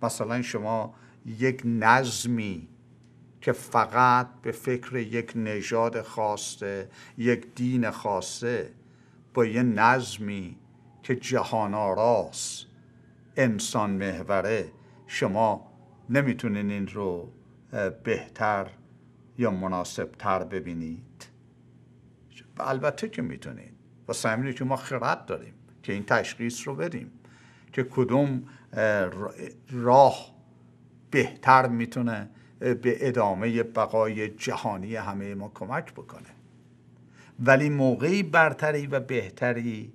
مثلا شما یک نظمی که فقط به فکر یک نژاد خاصه یک دین خاصه با یه نظمی که جهان آراست انسان محوره شما نمیتونین این رو بهتر یا مناسبتر ببینید البته که میتونید و همینه که ما خرد داریم که این تشخیص رو بریم که کدوم راه بهتر میتونه به ادامه بقای جهانی همه ما کمک بکنه ولی موقعی برتری و بهتری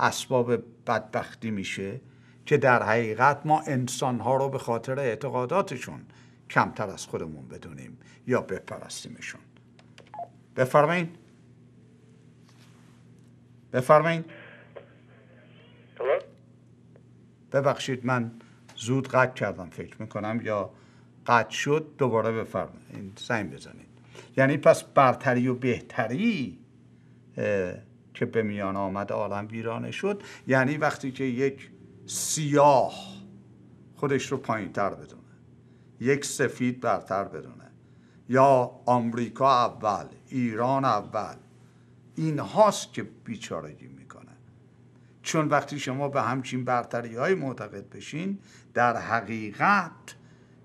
اسباب بدبختی میشه که در حقیقت ما انسانها رو به خاطر اعتقاداتشون کمتر از خودمون بدونیم یا بپرستیمشون بفرمایید بفرمایید ببخشید من زود قطع کردم فکر میکنم یا قطع شد دوباره بفرمایید زنگ بزنید یعنی پس برتری و بهتری که به میان آمد عالم ویرانه شد یعنی وقتی که یک سیاه خودش رو پایین تر بدونه یک سفید برتر بدونه یا آمریکا اول ایران اول این هاست که بیچارگی میکنه چون وقتی شما به همچین برتری های معتقد بشین در حقیقت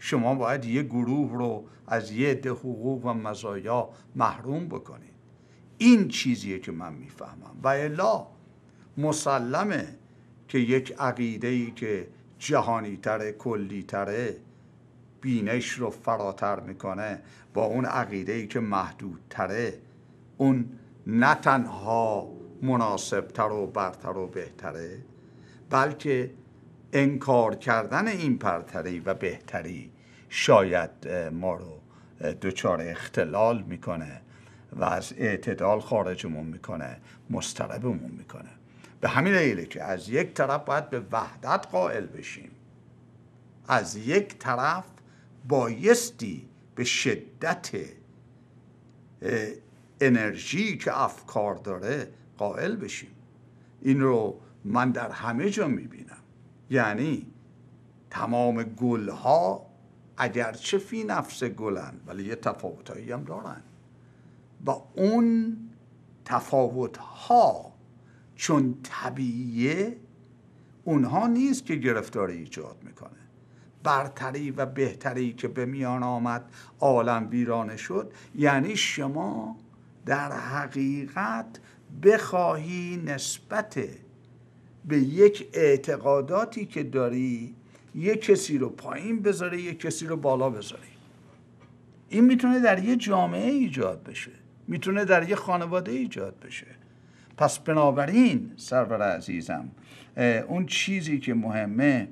شما باید یه گروه رو از یه ده حقوق و مزایا محروم بکنید این چیزیه که من میفهمم و الا مسلمه که یک عقیده ای که جهانی تره کلی تره بینش رو فراتر میکنه با اون عقیده ای که محدود تره اون نه تنها مناسب تر و برتر و بهتره بلکه انکار کردن این پرتری و بهتری شاید ما رو دچار اختلال میکنه و از اعتدال خارجمون میکنه مستربمون میکنه به همین دلیله که از یک طرف باید به وحدت قائل بشیم از یک طرف بایستی به شدت انرژی که افکار داره قائل بشیم این رو من در همه جا میبینم یعنی تمام گل ها اگرچه فی نفس گلن ولی یه تفاوت هایی هم دارن و اون تفاوت ها چون طبیعیه اونها نیست که گرفتاری ایجاد میکنه برتری و بهتری که به میان آمد عالم ویرانه شد یعنی شما در حقیقت بخواهی نسبت به یک اعتقاداتی که داری یک کسی رو پایین بذاره یه کسی رو بالا بذاره این میتونه در یه جامعه ایجاد بشه میتونه در یه خانواده ایجاد بشه پس بنابراین سرور عزیزم اون چیزی که مهمه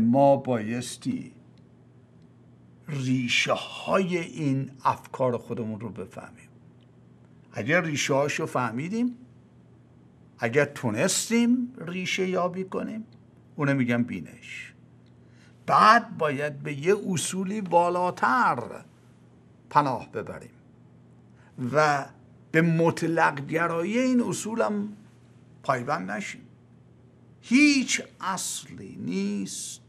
ما بایستی ریشه های این افکار خودمون رو بفهمیم اگر ریشه هاش رو فهمیدیم اگر تونستیم ریشه یابی کنیم اونو میگم بینش بعد باید به یه اصولی بالاتر پناه ببریم و به مطلق گرایی این اصولم پایبند نشیم هیچ اصلی نیست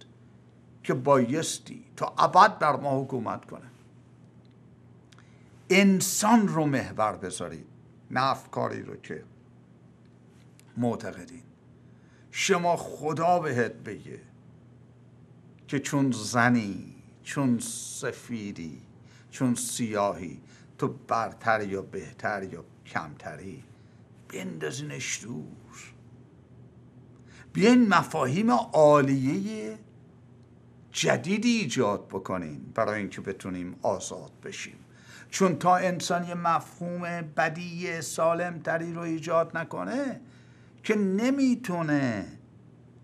که بایستی تا ابد در ما حکومت کنه انسان رو محور بذارید نه افکاری رو که معتقدین شما خدا بهت بگه که چون زنی چون سفیدی چون سیاهی تو برتر یا بهتر یا کمتری بندازینش دور بیاین مفاهیم عالیه جدیدی ایجاد بکنین برای اینکه بتونیم آزاد بشیم چون تا انسان یه مفهوم بدی تری رو ایجاد نکنه که نمیتونه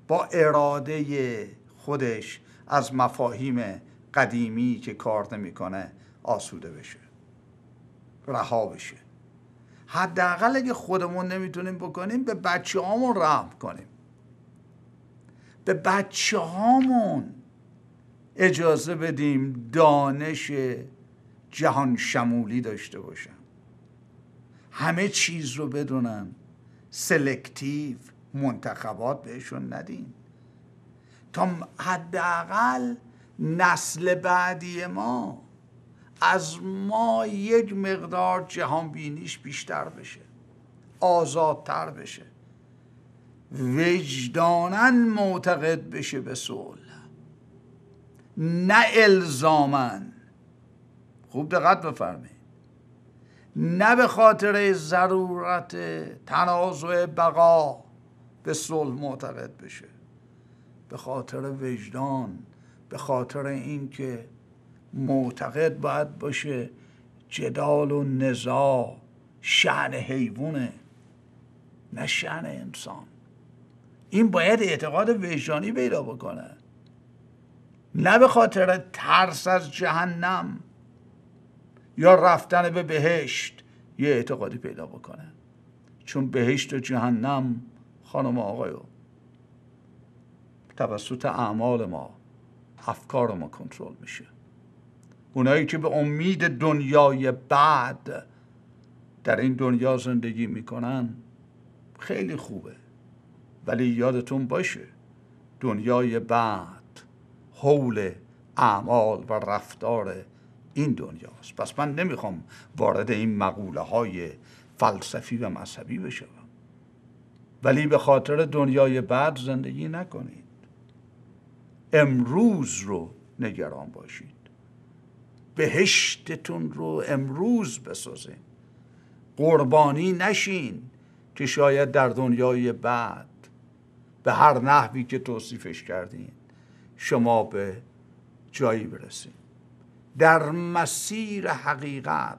با اراده خودش از مفاهیم قدیمی که کار نمیکنه آسوده بشه رها بشه حداقل اگه خودمون نمیتونیم بکنیم به بچه هامون رحم کنیم به بچه هامون اجازه بدیم دانش جهان شمولی داشته باشن همه چیز رو بدونن سلکتیو منتخبات بهشون ندین تا حداقل نسل بعدی ما از ما یک مقدار جهان بینیش بیشتر بشه آزادتر بشه وجدانا معتقد بشه به صلح نه الزامن خوب دقت بفرمایید نه به خاطر ضرورت تنازع بقا به صلح معتقد بشه به خاطر وجدان به خاطر اینکه معتقد باید باشه جدال و نزاع شعن حیوانه نه شعن انسان این باید اعتقاد وجدانی پیدا بکنه نه به خاطر ترس از جهنم یا رفتن به بهشت یه اعتقادی پیدا بکنه چون بهشت و جهنم خانم آقایو توسط اعمال ما افکار ما کنترل میشه اونایی که به امید دنیای بعد در این دنیا زندگی میکنن خیلی خوبه ولی یادتون باشه دنیای بعد حول اعمال و رفتار این دنیاست پس من نمیخوام وارد این مقوله های فلسفی و مذهبی بشم ولی به خاطر دنیای بعد زندگی نکنید امروز رو نگران باشید بهشتتون رو امروز بسازین قربانی نشین که شاید در دنیای بعد به هر نحوی که توصیفش کردین شما به جایی برسید در مسیر حقیقت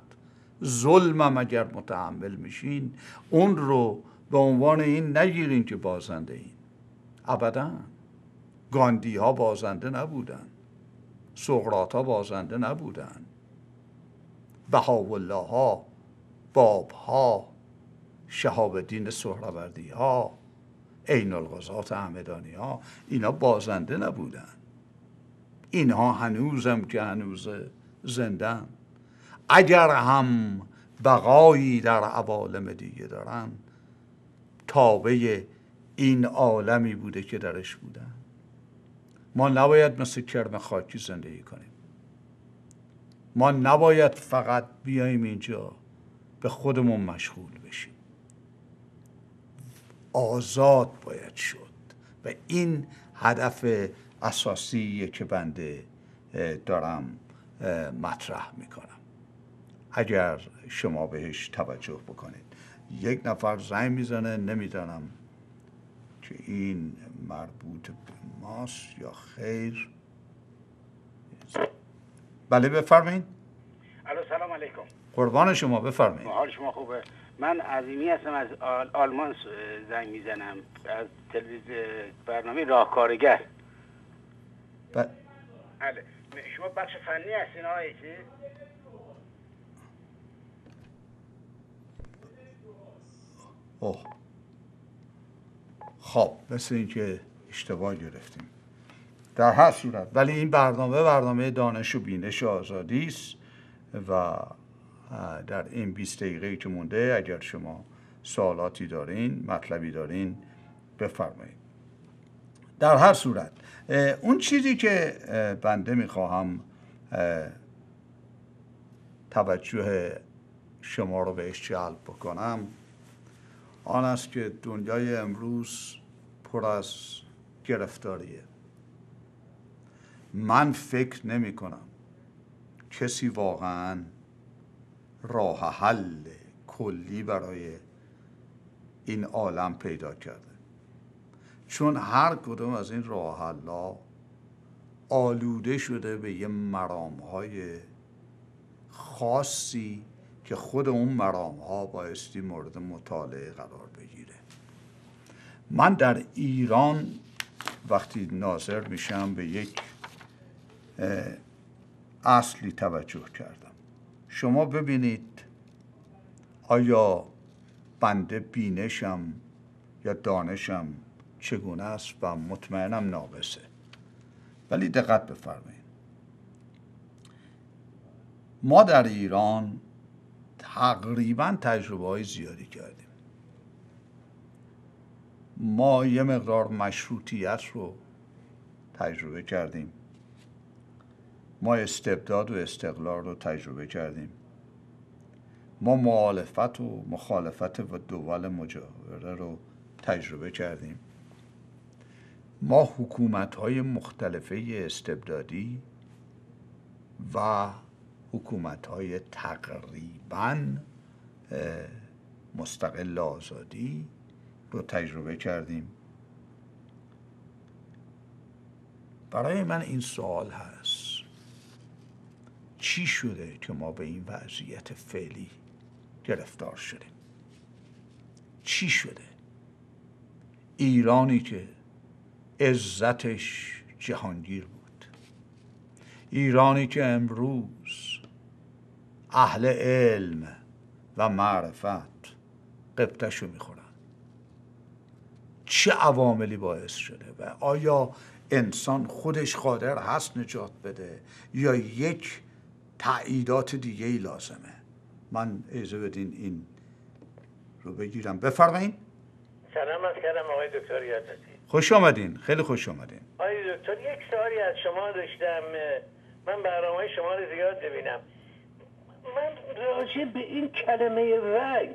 ظلمم اگر متحمل میشین اون رو به عنوان این نگیرین که بازنده این ابدا گاندی ها بازنده نبودن سقراط ها بازنده نبودن بهاولله ها باب ها شهاب دین سهروردی ها عین الغزات ها اینا بازنده نبودن اینها هنوزم که هنوز زندن اگر هم بقایی در عوالم دیگه دارن تابه این عالمی بوده که درش بودن ما نباید مثل کرم خاکی زندگی کنیم ما نباید فقط بیایم اینجا به خودمون مشغول بشیم آزاد باید شد و این هدف اساسی که بنده دارم مطرح میکنم اگر شما بهش توجه بکنید یک نفر زنگ میزنه نمیدانم که این مربوط به ماست یا خیر بله بفرمین الو سلام علیکم قربان شما بفرمین حال شما خوبه من عظیمی هستم از آلمان زنگ میزنم از تلویزیون برنامه راهکارگر ب... شما بخش فنی هستین آقای اوه خب مثل اینکه اشتباه گرفتیم در هر صورت ولی این برنامه برنامه دانش و بینش و آزادی است و در این 20 دقیقه که مونده اگر شما سوالاتی دارین مطلبی دارین بفرمایید در هر صورت اون چیزی که بنده میخواهم توجه شما رو بهش جلب بکنم آن است که دنیای امروز پر از گرفتاریه من فکر نمی کنم کسی واقعا راه حل کلی برای این عالم پیدا کرده چون هر کدوم از این راه آلوده شده به یه مرام های خاصی که خود اون مرام ها بایستی مورد مطالعه قرار بگیره من در ایران وقتی ناظر میشم به یک اصلی توجه کردم شما ببینید آیا بنده بینشم یا دانشم چگونه است و مطمئنم ناقصه ولی دقت بفرمایید ما در ایران تقریبا تجربه های زیادی کردیم ما یه مقدار مشروطیت رو تجربه کردیم ما استبداد و استقلال رو تجربه کردیم ما معالفت و مخالفت و دول مجاوره رو تجربه کردیم ما حکومت های مختلفه استبدادی و حکومت های تقریبا مستقل آزادی رو تجربه کردیم برای من این سوال هست چی شده که ما به این وضعیت فعلی گرفتار شدیم چی شده ایرانی که عزتش جهانگیر بود ایرانی که امروز اهل علم و معرفت قبطشو میخورن چه عواملی باعث شده و آیا انسان خودش قادر هست نجات بده یا یک تعییدات دیگه ای لازمه من اجازه بدین این رو بگیرم بفرمایید سلام از کردم آقای دکتر یادتی خوش آمدین خیلی خوش آمدین آقای دکتر یک سوالی از شما داشتم من برنامه شما رو زیاد ببینم من راجع به این کلمه رای،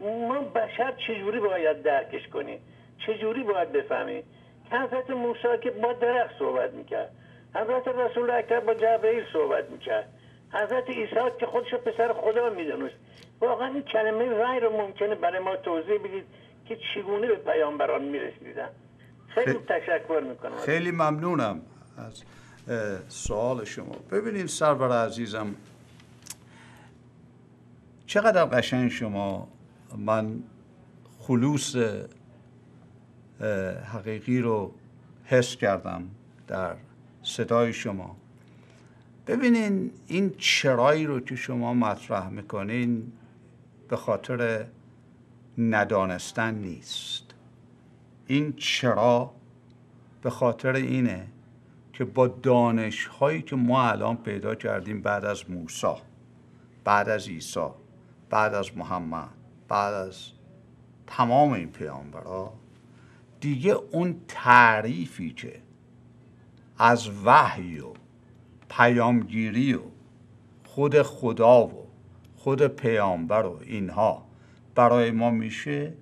ما بشر چجوری باید درکش کنیم چجوری باید بفهمیم حضرت موسی که با درخت صحبت میکرد حضرت رسول اکرم با جبرئیل صحبت میکرد حضرت عیسی که خودش پسر خدا میدونست واقعا این کلمه رأی رو ممکنه برای ما توضیح بدید که چگونه به پیامبران میرسیدن خیلی تشکر خیلی ممنونم از سوال شما ببینید سرور عزیزم چقدر قشنگ شما من خلوص حقیقی رو حس کردم در صدای شما ببینین این چرایی رو که شما مطرح میکنین به خاطر ندانستن نیست این چرا به خاطر اینه که با دانش هایی که ما الان پیدا کردیم بعد از موسی بعد از عیسی بعد از محمد بعد از تمام این پیامبرا دیگه اون تعریفی که از وحی و پیامگیری و خود خدا و خود پیامبر و اینها برای ما میشه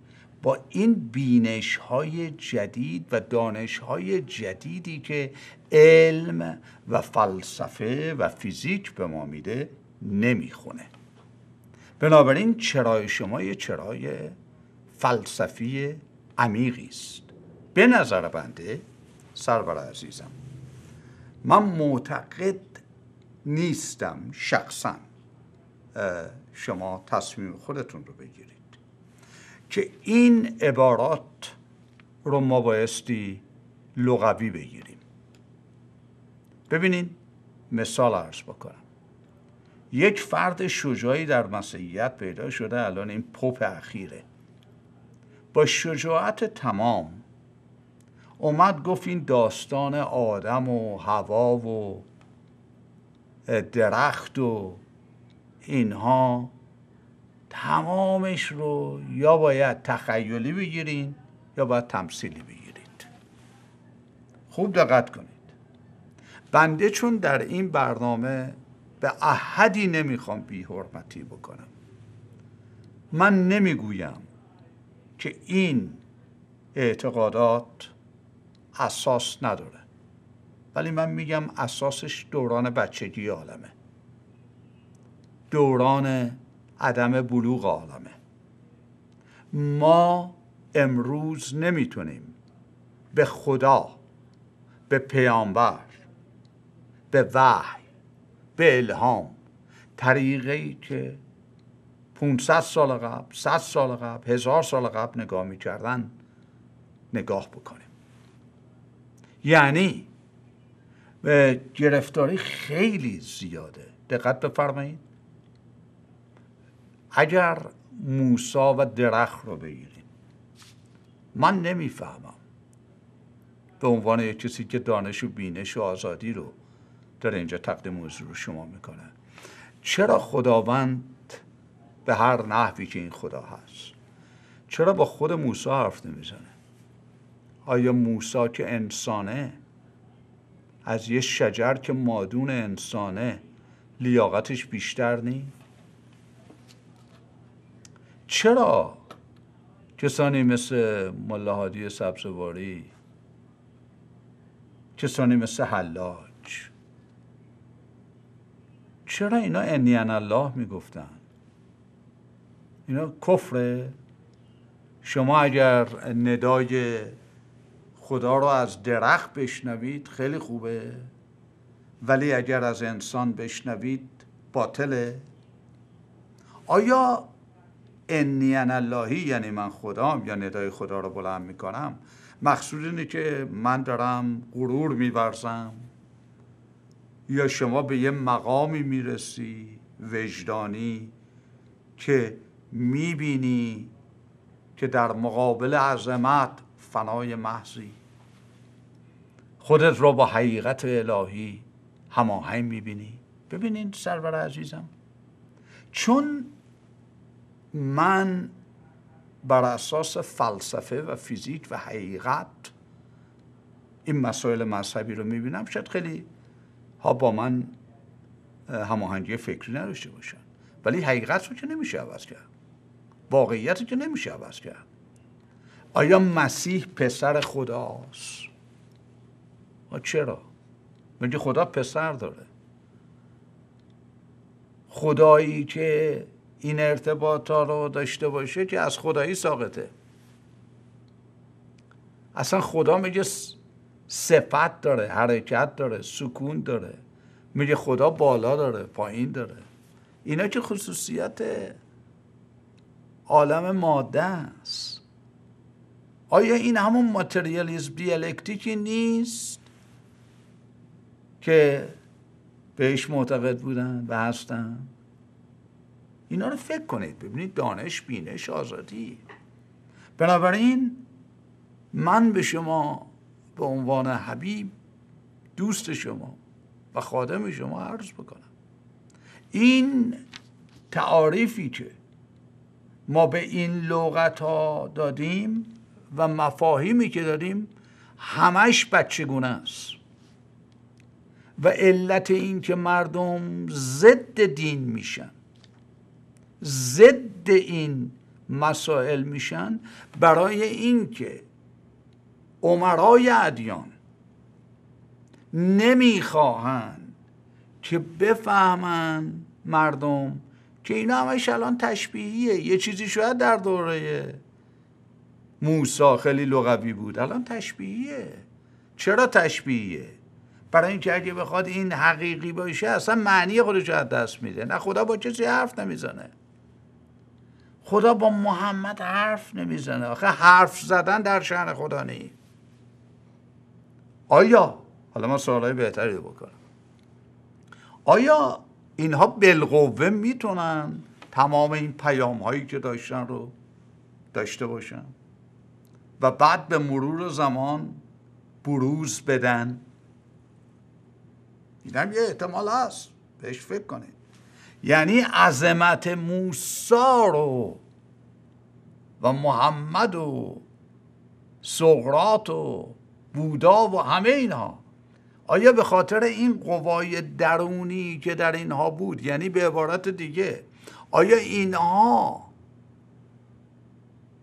با این بینش های جدید و دانش های جدیدی که علم و فلسفه و فیزیک به ما میده نمیخونه بنابراین چرای شما یه چرای فلسفی عمیقی است به نظر بنده سرور عزیزم من معتقد نیستم شخصا شما تصمیم خودتون رو بگیرید که این عبارات رو ما بایستی لغوی بگیریم ببینین مثال عرض بکنم یک فرد شجاعی در مسیحیت پیدا شده الان این پوپ اخیره با شجاعت تمام اومد گفت این داستان آدم و هوا و درخت و اینها تمامش رو یا باید تخیلی بگیرین یا باید تمثیلی بگیرید خوب دقت کنید بنده چون در این برنامه به احدی نمیخوام بی بکنم من نمیگویم که این اعتقادات اساس نداره ولی من میگم اساسش دوران بچگی عالمه دوران عدم بلوغ عالمه ما امروز نمیتونیم به خدا به پیامبر به وحی به الهام طریقی که 500 سال قبل 100 سال قبل هزار سال قبل نگاه میکردن نگاه بکنیم یعنی گرفتاری خیلی زیاده دقت بفرمایید اگر موسا و درخت رو بگیریم من نمیفهمم به عنوان یک کسی که دانش و بینش و آزادی رو در اینجا تقدیم رو شما میکنه چرا خداوند به هر نحوی که این خدا هست چرا با خود موسی حرف نمیزنه آیا موسا که انسانه از یه شجر که مادون انسانه لیاقتش بیشتر نیست چرا کسانی مثل ملاحادی سبزواری کسانی مثل حلاج چرا اینا انیان الله میگفتن اینا کفره شما اگر ندای خدا رو از درخت بشنوید خیلی خوبه ولی اگر از انسان بشنوید باطله آیا انی اللهی یعنی من خدام یا ندای خدا رو بلند میکنم مقصود اینه که من دارم غرور میورزم یا شما به یه مقامی میرسی وجدانی که میبینی که در مقابل عظمت فنای محضی خودت رو با حقیقت الهی هماهنگ میبینی ببینین سرور عزیزم چون من بر اساس فلسفه و فیزیک و حقیقت این مسائل مذهبی رو میبینم شاید خیلی ها با من هماهنگی فکری نداشته باشن ولی حقیقت رو که نمیشه عوض کرد واقعیت رو که نمیشه عوض کرد آیا مسیح پسر خداست چرا میگه خدا پسر داره خدایی که این ارتباط رو داشته باشه که از خدایی ساقته اصلا خدا میگه صفت داره حرکت داره سکون داره میگه خدا بالا داره پایین داره اینا که خصوصیت عالم ماده است آیا این همون ماتریالیزم دیالکتیکی نیست که بهش معتقد بودن و هستن اینا رو فکر کنید ببینید دانش بینش آزادی بنابراین من به شما به عنوان حبیب دوست شما و خادم شما عرض بکنم این تعاریفی که ما به این لغت ها دادیم و مفاهیمی که دادیم همش بچگونه است و علت این که مردم ضد دین میشن ضد این مسائل میشن برای اینکه عمرای ادیان نمیخواهند که بفهمن مردم که اینا همش الان تشبیهیه یه چیزی شاید در دوره موسی خیلی لغوی بود الان تشبیهیه چرا تشبیهیه برای اینکه اگه بخواد این حقیقی باشه اصلا معنی خودش از دست میده نه خدا با کسی حرف نمیزنه خدا با محمد حرف نمیزنه آخه حرف زدن در شهر خدا نی آیا حالا من سوالای بهتری بکنم آیا اینها بالقوه میتونن تمام این پیام هایی که داشتن رو داشته باشن و بعد به مرور زمان بروز بدن اینم یه احتمال هست بهش فکر کنید یعنی عظمت موسا رو و محمد و سقرات و بودا و همه اینها آیا به خاطر این قوای درونی که در اینها بود یعنی به عبارت دیگه آیا اینها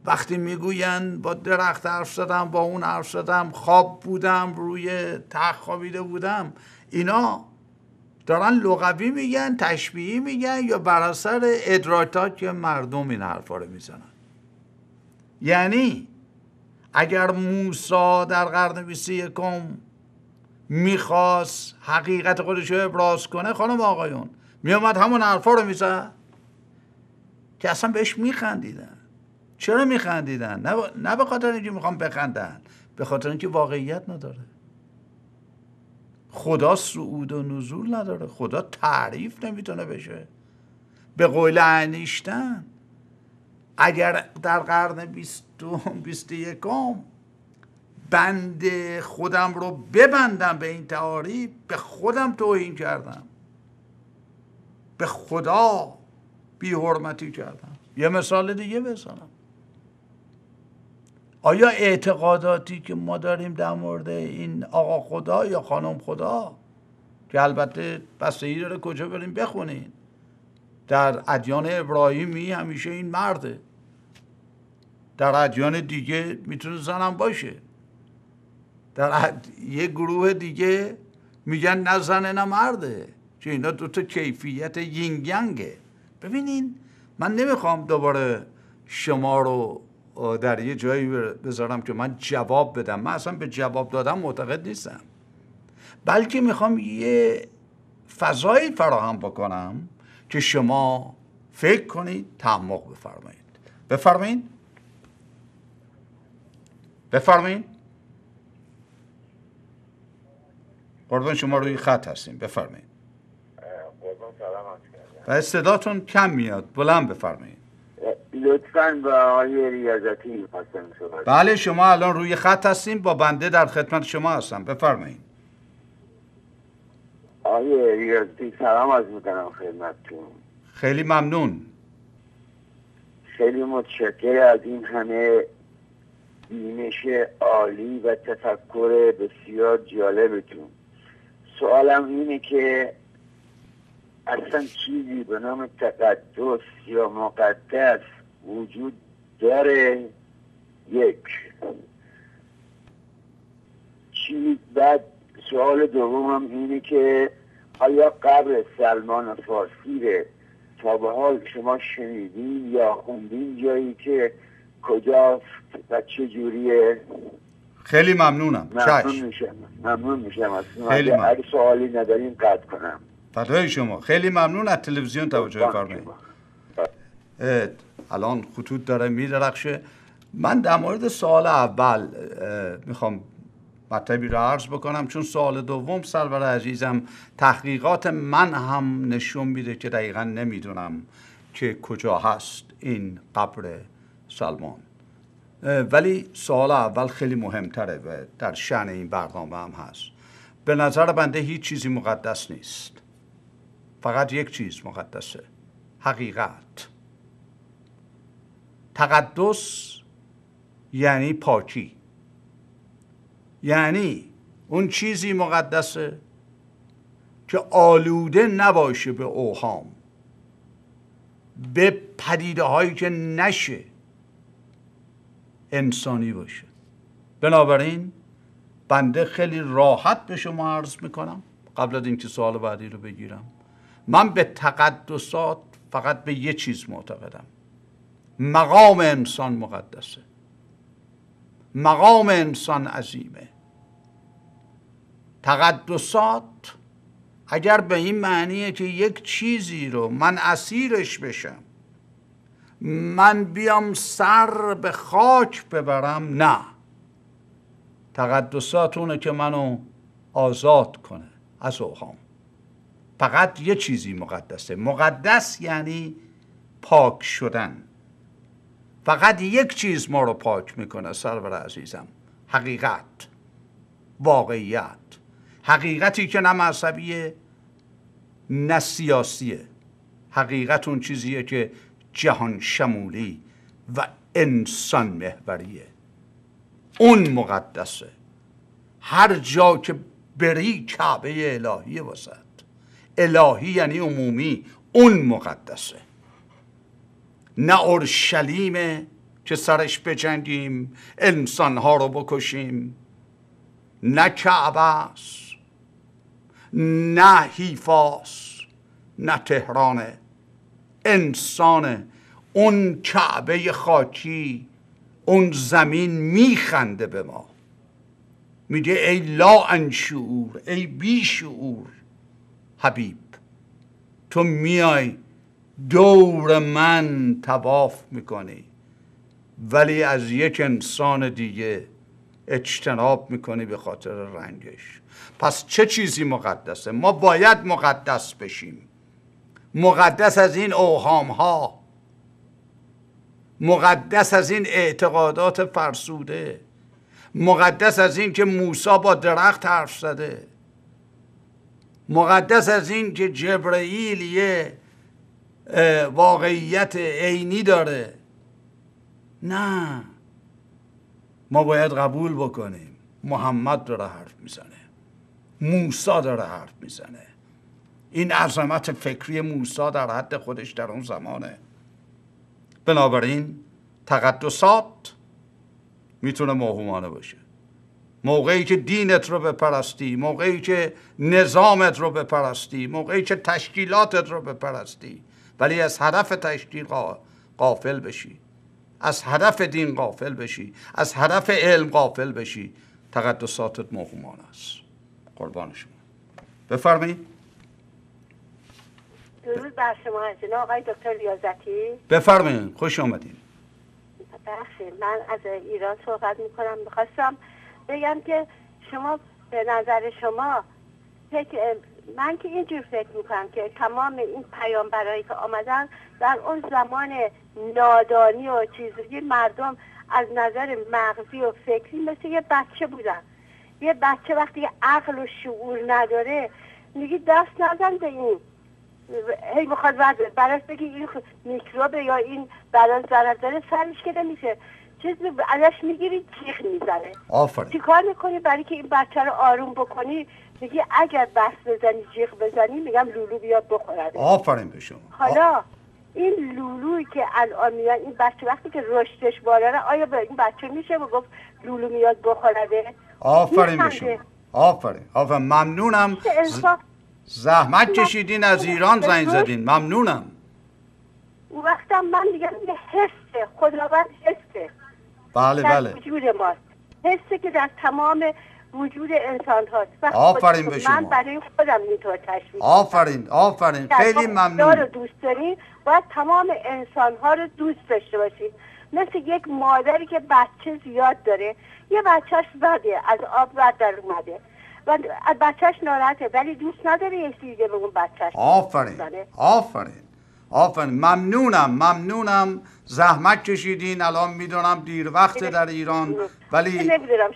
وقتی میگویند با درخت حرف زدم با اون حرف زدم خواب بودم روی تخت خوابیده بودم اینا دارن لغوی میگن تشبیهی میگن یا بر اثر ادراکات که مردم این حرفا رو میزنن یعنی اگر موسا در قرن کم میخواست حقیقت خودش رو ابراز کنه خانم آقایون میامد همون حرفا رو میزد که اصلا بهش میخندیدن چرا میخندیدن نه, نه به خاطر اینکه میخوام بخندن به خاطر اینکه واقعیت نداره خدا سعود و نزول نداره خدا تعریف نمیتونه بشه به قول انیشتن اگر در قرن بیستم بیست یکم بند خودم رو ببندم به این تعاریف به خودم توهین کردم به خدا بی حرمتی کردم یه مثال دیگه بزنم آیا اعتقاداتی که ما داریم در مورد این آقا خدا یا خانم خدا که البته ای داره کجا بریم بخونین در ادیان ابراهیمی همیشه این مرده در ادیان دیگه میتونه زنم باشه در یه گروه دیگه میگن نه زنه نه مرده چون اینا دوتا کیفیت ینگینگه ببینین من نمیخوام دوباره شما رو در یه جایی بذارم که من جواب بدم من اصلا به جواب دادم معتقد نیستم بلکه میخوام یه فضایی فراهم بکنم که شما فکر کنید تعمق بفرمایید بفرمایید بفرمایید قربان شما روی خط هستیم بفرمایید و استعداتون کم میاد بلند بفرمایید لطفا به آقای ریاضتی میخواستم بله شما الان روی خط هستیم با بنده در خدمت شما هستم بفرمایید آقای ریاضتی سلام از میکنم خدمتتون خیلی ممنون خیلی متشکر از این همه بینش عالی و تفکر بسیار جالبتون سوالم اینه که اصلا چیزی به نام تقدس یا مقدس وجود داره یک چیز بعد سوال دومم اینه که آیا قبر سلمان فارسی ره تا به حال شما شنیدین یا خوندین جایی که کجاست و چه جوریه خیلی ممنونم ممنون میشم ممنون میشم اگه سوالی نداریم قطع کنم بدای شما خیلی ممنون از تلویزیون توجه فرمایید الان خطوط داره میدرخشه من در مورد سال اول میخوام مطلبی رو عرض بکنم چون سوال دوم سرور عزیزم تحقیقات من هم نشون میده که دقیقا نمیدونم که کجا هست این قبر سلمان ولی سوال اول خیلی مهمتره و در شن این برنامه هم هست به نظر بنده هیچ چیزی مقدس نیست فقط یک چیز مقدسه حقیقت تقدس یعنی پاکی یعنی اون چیزی مقدسه که آلوده نباشه به اوهام به پدیده هایی که نشه انسانی باشه بنابراین بنده خیلی راحت به شما عرض میکنم قبل از اینکه سوال بعدی رو بگیرم من به تقدسات فقط به یه چیز معتقدم مقام انسان مقدسه مقام انسان عظیمه تقدسات اگر به این معنیه که یک چیزی رو من اسیرش بشم من بیام سر به خاک ببرم نه تقدسات اونه که منو آزاد کنه از اوهام فقط یه چیزی مقدسه مقدس یعنی پاک شدن فقط یک چیز ما رو پاک میکنه سرور عزیزم حقیقت واقعیت حقیقتی که نه مذهبیه نه سیاسیه حقیقت اون چیزیه که جهان شمولی و انسان محوریه اون مقدسه هر جا که بری کعبه الهیه واسد الهی یعنی عمومی اون مقدسه نه اورشلیمه که سرش بجنگیم انسانها رو بکشیم نه کعبه است نه حیفاس نه تهرانه انسانه اون کعبه خاکی اون زمین میخنده به ما میگه ای لا انشعور ای بیشعور حبیب تو میای دور من تواف میکنی ولی از یک انسان دیگه اجتناب میکنی به خاطر رنگش پس چه چیزی مقدسه ما باید مقدس بشیم مقدس از این اوهام ها مقدس از این اعتقادات فرسوده مقدس از این که موسی با درخت حرف زده مقدس از این که جبرئیل یه واقعیت عینی داره نه ما باید قبول بکنیم محمد داره حرف میزنه موسا داره حرف میزنه این عظمت فکری موسا در حد خودش در اون زمانه بنابراین تقدسات میتونه موهومانه باشه موقعی که دینت رو بپرستی موقعی که نظامت رو بپرستی موقعی که تشکیلاتت رو بپرستی ولی از هدف تشکیل قافل بشی از هدف دین قافل بشی از هدف علم قافل بشی تقدساتت مهمان است قربان شما بفرمایید درود بر شما آقای دکتر ریاضتی بفرمایید خوش آمدید بخشید من از ایران صحبت میکنم میخواستم بگم که شما به نظر شما من که اینجور فکر میکنم که تمام این برای که آمدن در اون زمان نادانی و چیزی مردم از نظر مغزی و فکری مثل یه بچه بودن یه بچه وقتی عقل و شعور نداره میگی دست نزن به این هی میخواد براش بگی این میکروبه یا این برای ضرر داره سرش که نمیشه چیز ازش میگیری جیغ میزنه آفرین چیکار میکنی برای که این بچه رو آروم بکنی میگی اگر بس بزنی جیغ بزنی میگم لولو بیاد بخورد آفرین به شما حالا این لولوی که الان میاد این بچه وقتی که رشدش بارنه آیا به این بچه میشه و گفت لولو میاد بخورده آفرین به شما آفرین آفرین ممنونم زحمت کشیدین از ایران زنگ زدین ممنونم وقتا من دیگه حسه خداوند حسه بله بله وجود ماست حسی که در تمام وجود انسان هاست آفرین به شما من برای خودم اینطور تشویق آفرین آفرین خیلی خب، ممنون رو دوست داریم باید تمام انسان ها رو دوست داشته باشید مثل یک مادری که بچه زیاد داره یه بچهش بده از آب رد در اومده و بچهش ناراحته ولی دوست نداره یه دیگه به اون بچهش آفرین آفرین آفن ممنونم ممنونم زحمت کشیدین الان میدونم دیر وقت در ایران ولی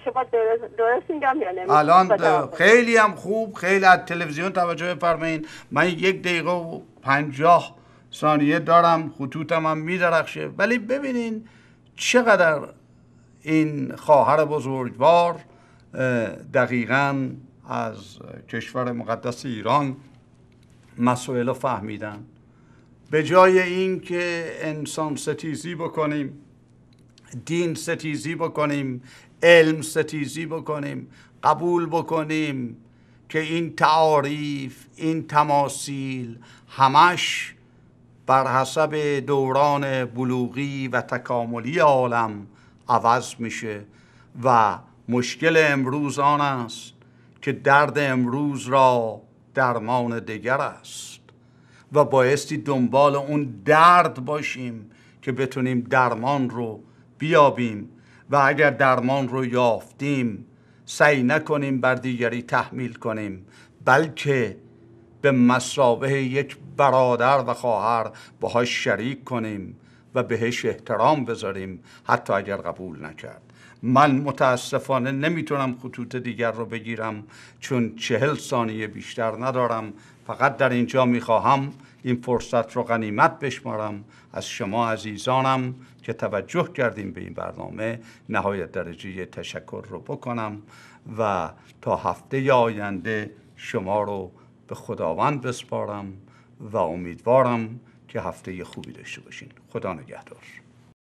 شما الان خیلی هم خوب خیلی از تلویزیون توجه بفرمایید من یک دقیقه و پنجاه ثانیه دارم خطوطم هم میدرخشه ولی ببینین چقدر این خواهر بزرگوار دقیقا از کشور مقدس ایران مسئله فهمیدن به جای اینکه انسان ستیزی بکنیم دین ستیزی بکنیم علم ستیزی بکنیم قبول بکنیم که این تعاریف این تماثیل همش بر حسب دوران بلوغی و تکاملی عالم عوض میشه و مشکل امروز آن است که درد امروز را درمان دیگر است و بایستی دنبال اون درد باشیم که بتونیم درمان رو بیابیم و اگر درمان رو یافتیم سعی نکنیم بر دیگری تحمیل کنیم بلکه به مسابه یک برادر و خواهر باهاش شریک کنیم و بهش احترام بذاریم حتی اگر قبول نکرد من متاسفانه نمیتونم خطوط دیگر رو بگیرم چون چهل ثانیه بیشتر ندارم فقط در اینجا میخواهم این فرصت رو غنیمت بشمارم از شما عزیزانم که توجه کردیم به این برنامه نهایت درجه تشکر رو بکنم و تا هفته آینده شما رو به خداوند بسپارم و امیدوارم که هفته خوبی داشته باشین خدا نگهدار